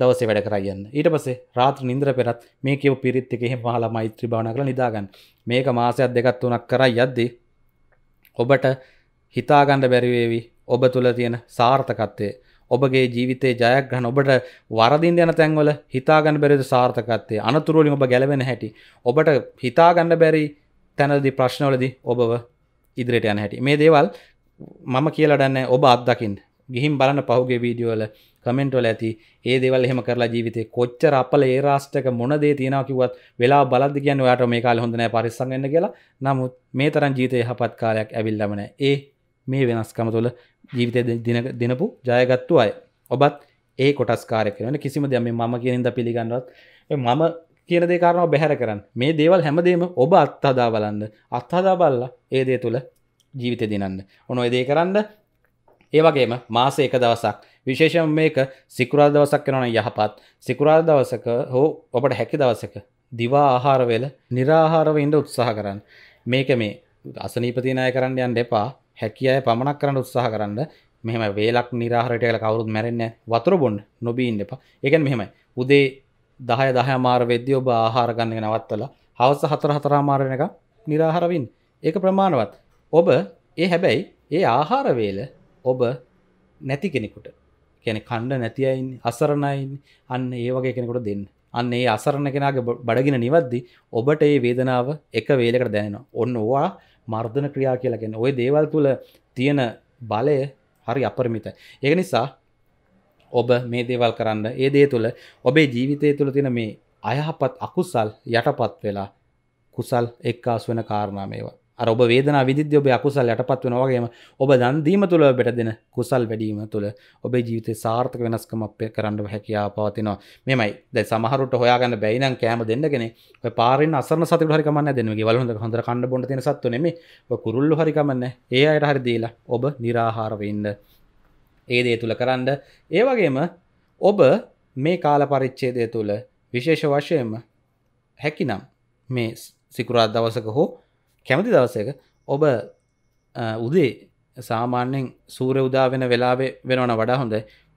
දවසේ වැඩ කරයන්න ඊට පස්සේ රාත්‍ර නින්දර පෙරත් මේ කියව පිරිත් එක එහෙම පහලා මෛත්‍රී භාවනා කරලා නිදාගන්න මේක මාසයක් දෙකක් තුනක් කරයි යද්දී ඔබට හිතාගන්න බැරි වේවි ඔබ තුල තියෙන සාර්ථකත්වය ඔබගේ ජීවිතේ ජයග්‍රහණ ඔබට වරදින් යන තැන්වල හිතාගන්න බැරිද සාර්ථකත්වයේ අනතුරුවලින් ඔබ ගැලවෙන හැටි ඔබට හිතාගන්න බැරි තැනදී ප්‍රශ්නවලදී ඔබව ඉදිරියට යන හැටි මේ දේවල් මම කියලා දන්නේ ඔබ අත්දකින්න ගිහින් බලන පහුගේ වීඩියෝ වල කමෙන්ට් වල ඇති ඒ දේවල් එහෙම කරලා ජීවිතේ කොච්චර අපල ඒ රාස්ටක මොන දේ තියෙනවා කිව්වත් වෙලාව බලද්දි කියන්නේ ඔයාට මේ කාලේ හොඳ නැහැ පරිස්සම් වෙන්න කියලා නමුත් මේ තරම් ජීවිතේ යහපත් කාලයක් ඇවිල්ලාම නැහැ ඒ මේ වෙනස්කම තුළ ජීවිතය දෙනපු ජයගත්තු අය ඔබත් ඒ කොටස්කාරය කරන කිසිම දෙම මම කියනින්ද පිළිගන්නවත් මම කියන දෙකාරනව බැහැර කරන්න මේ දේවල් හැමදේම ඔබ අත්හදා බලන්න අත්හදා බල්ලා ඒ දේ තුළ ජීවිත දිනන්න ඔනො එදේ කරන්න ඒවගේම මාස එක දවසක් විශේෂම මේක සිකුරා දවසක් වෙනවන යහපත් සිකුරා දවසක හෝ ඔබට හැකි දවසක දිවා ආහාරවෙල නිරාහාරව ඉන්ඩ උත්සාහ කරන්න මේක මේ අසනීපතිනාය කරන්න යන්න එපා හැකිය පමණක් කරන්න උත්සාහ කරන්න මෙහම වේලක් නිරහරට කල කවරුත් මැරෙන්න වතුර බොන්් නොබීන් එපා එකන් මෙහෙමයි උදේ දහය දහ මාර වෙද්‍ය ඔබ ආහාරගන්නය නවත්තල හවස හතර හතරා මාරණ එක නිරාහරවින් ඒක ප්‍රමාණවත් ඔබ ඒ හැබැයි ඒ ආහාරවේල ඔබ නැති කෙනෙකුට කැන කණ්ඩ නැතියින් අසරණයින් අන්න ඒ වගේ කෙනෙකුට දෙන්න අන්න ඒ අසරණ කෙනගේ බඩගෙන නිවද්දි ඔබට ඒ වේදනාව එක වේලකට දැනෙන ඔන්න ඕවා මර්ධන ක්‍රියා කියලා ගැන ඔය දේවල් තුළ තියෙන බලය හරි අපරමිත ඒ නිසා ඔබ මේ දේවල් කරන්න ඒ දේ තුළ ඔබේ ජීවිතය තුළ තින මේ අයහපත් අකුසල් යටපත් වෙලා කුසල් එක්කාස් වෙන කාරණාමේවා ඔබ වේදන විදි ඔබ අකුසල් යටපත් වෙන වගේම ඔබ දන්දීම තුළ බෙට දෙන කුසල් වැඩීම තුළ ඔබේ ජීවිත සාර්ථක වෙනස්කම අපේ කරන්න හැකයා පවතිනවා මෙමයි ද සමහරුට හොයාගන්න බැයිනම් කෑම දෙන්නගෙන පාරෙන් අසර සති හරිකමන්න දෙනගේ වලහඳ හොඳ කණඩ බොට තින සත්වනෙම කුරුල්ලු හරිකමන්න ඒ අයට හරි දීලා ඔබ නිරාහාරවෙන්න ඒ දේ තුළ කරන්න ඒ වගේම ඔබ මේ කාල පරිච්චේදය තුළ විශේෂ වශයෙන්ම හැකිනම් මේ සිකුරාත් දවසක හෝ කැමති දවසක ඔබ උදේ සාමාන්‍යෙන් සූර උදා වෙන වෙලාවේ වෙනවන වඩා හොඳ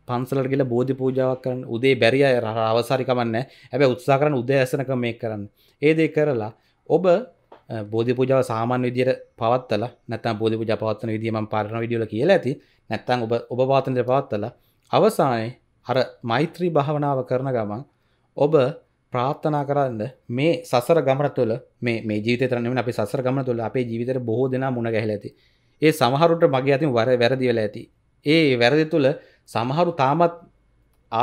පන්සලට ගිල බෝධි පූජාවක් කරන්න උදේ බැරිය අවසාරිකමන්න ඇබ උත්සා කරන උදේ ඇසනක මේ කරන්න ඒදේ කරලා ඔබ බෝධි පූජාව සාමාන්‍ය විදියට පවත්තල නැත්තම් බෝධි පූජා පවත්වන විදිය මම පාරණ වීඩියෝ කියලා ඇති නැත්තම් ඔබ ඔබ වාතන්ත්‍ර පවත්තල අවසානයේ අර මෛත්‍රී භාවනාව කරන ගමන් ඔබ ප්‍රාත්ථනා කරන්න මේ සසර ගමන තුළ මේ මේ ජීවිත තරන්නම අපි සසර ගමන තුළ අපේ ජීවිතර බොහෝ දෙනා මුණ ගැහල ඇති ඒ සමහරුට මගේ අතින් වර වැරදිවල ඇති ඒ වැරදි තුළ සමහරු තාමත්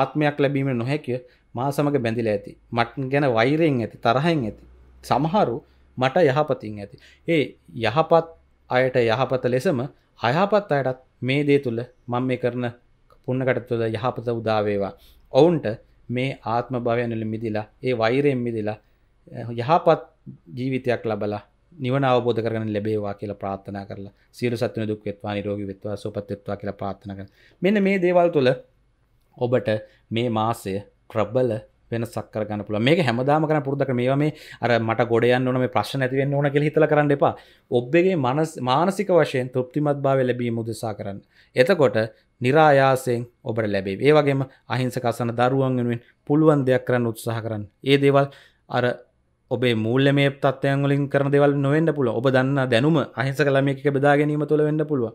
ආත්මයක් ලැබීම නොහැකිය මා සමඟ බැඳිල ඇති මටන් ගැන වෛරයෙන් ඇති තරහෙන් ඇති සමහරු මට යහපතින් ඇති ඒ යහපත් අයට යහපත ලෙසම හයහපත් අයටත් මේ දේ තුළ මං මේ කරන පුන්නකට තුළ යහපත උදාවේවා ඔවුන්ට මේ ආත්ම භවයනල මිදිලා ඒ වෛරයෙන් මිදිලා යහපත් ජීවිතයක් ලබලා නිවන අවබෝධ කරගන්න ලැබේවා කියලා ප්‍රාර්ථනා කරලා සියලු සත්ත්වන දුක් වෙත්වා නිරෝගී වෙත්වා සුවපත් වෙත්වා කියලා ප්‍රාර්ථනා කරනවා. මෙන්න මේ දේවල් තුළ ඔබට මේ මාසය ප්‍රබල වෙන සක්කර ගන්න පුළ මේ හැමදාම කන පුරදක මේවා මේ අර මට ගොඩයන් ඕන මේ ප්‍රශ්න ඇතිවෙන්න ඕන කෙ හිතල කරන්න එපා ඔබ්බගේ මනස් මානසික වශයෙන් තෘප්තිමත් භාව ලැබීම උදෙසා කරන්න එතකොට නිරායාසයෙන් ඔබට ලැබේ ඒ වගේම අහිංසකසන දරුවන් වෙනුවෙන් පුළුවන් දෙයක් කරන්න උත්සාහ කරන්න ඒ දේවල් අර ඔබේ මුල්ල මේ තත්වයන්ගලින් කරන දෙවල් නොවෙන්න පුළ ඔබ දන්න දැනුම අහිංසක ළමයක බෙදා ගැනීම තුළ වෙන්න පුළුවන්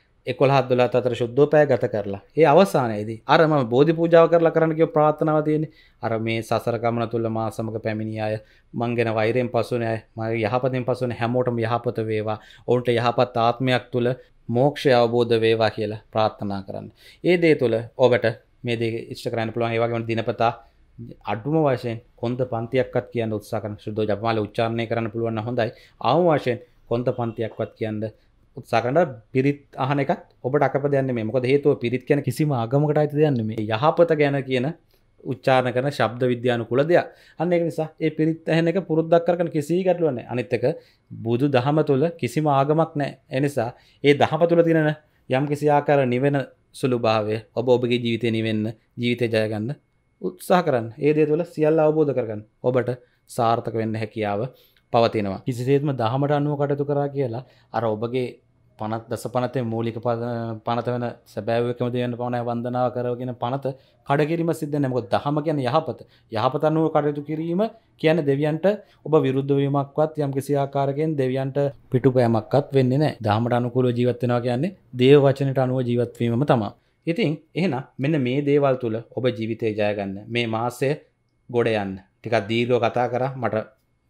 එකොළහත් දොලත් අතර ශුද්ධෝපය ගත කරලා ඒ අවසානයේදී අරම බෝධි පූජාව කරලා කරන්න කිය ප්‍රාථනාව තියෙන අර මේ සසරකමන තුළ මා සමඟ පැමිණි අය මංගෙන වෛරයෙන් පසුන අය මගේ යහපතින් පසුන හැමෝටම යහපත වේවා ඔවුන්ට යහපත් ආත්මයක් තුළ මෝක්ෂය අවබෝධ වේවා කියලා ප්‍රාත්ථනා කරන්න. ඒ දේ තුළ ඔබට මේ දේ ඉෂ්ට කරන්න පුළුවන් ඒවාගේම දිනපතා අඩුම වශයෙන් කොන්ද පන්තියක්ත් කියන්න උත්සාකන ශුද්ධ ජපමාල උච්චාරණය කරන්න පුළුවන් හොඳයි ආම වශයෙන් කොන්ද පන්තියක්වත් කියන්න උත්සාකට පිරිත් අහන එකත් ඔබට අප දයන්න මේමක හේතුව පිරිත් කියන කිසිම ආගමකට අයිති දයන්න මේ යහපත ගැන කියන උච්චාන කරන ශබ්ද විද්‍යාන කුල දෙයක් අන්න එක නිසා ඒ පිරිත් ඇහෙන එක පුරුද්දක් කරන කිසි ගැටලුවන්නේ අනිත්තක බුදු දහම තුළ කිසිම ආගමක් නෑ එනිසා ඒ දහම තුළ තිනෙන යම් කිසි ආකාර නිවෙන සුළු භාවය ඔබ ඔබගේ ජීවිතය නිවෙන්න ජීවිතය ජයගන්න උත්සාහ කරන්න ඒ දේ තුළ සියල්ල අවබෝධ කරගන්න ඔබට සාර්ථක වෙන්න හැකියාව පවතිනවා කිසිසේත්ම දහමට අනුව කටතු කරා කියලා අර ඔබගේ පනත් දස පනතේ මූලික පනත වන සැබෑවකම දයන්න පවනය වන්දනාව කරගෙන පනත කඩකිරීම සිද්ධ නැමකොත් දහම කියන යහපත යහපත අනුව කටයුතු කිරීම කියන දෙවියන්ට ඔබ විරුද්ධවීමක්වත් යම් කිසිආකාරකෙන් දෙවියන්ට පිටු පෑමක්වත් වෙන්න නෑ දහමට අනුකූල ජීවත්වෙනවා කියන්නේ දේව වචනට අනුව ජීවත්වීම තමා ඉතින් එහෙන මෙන්න මේ දේවල් තුළ ඔබ ජීවිතය ජයගන්න මේ මාසය ගොඩ යන්න ටිකක් දීර්ගෝ කතා කර මට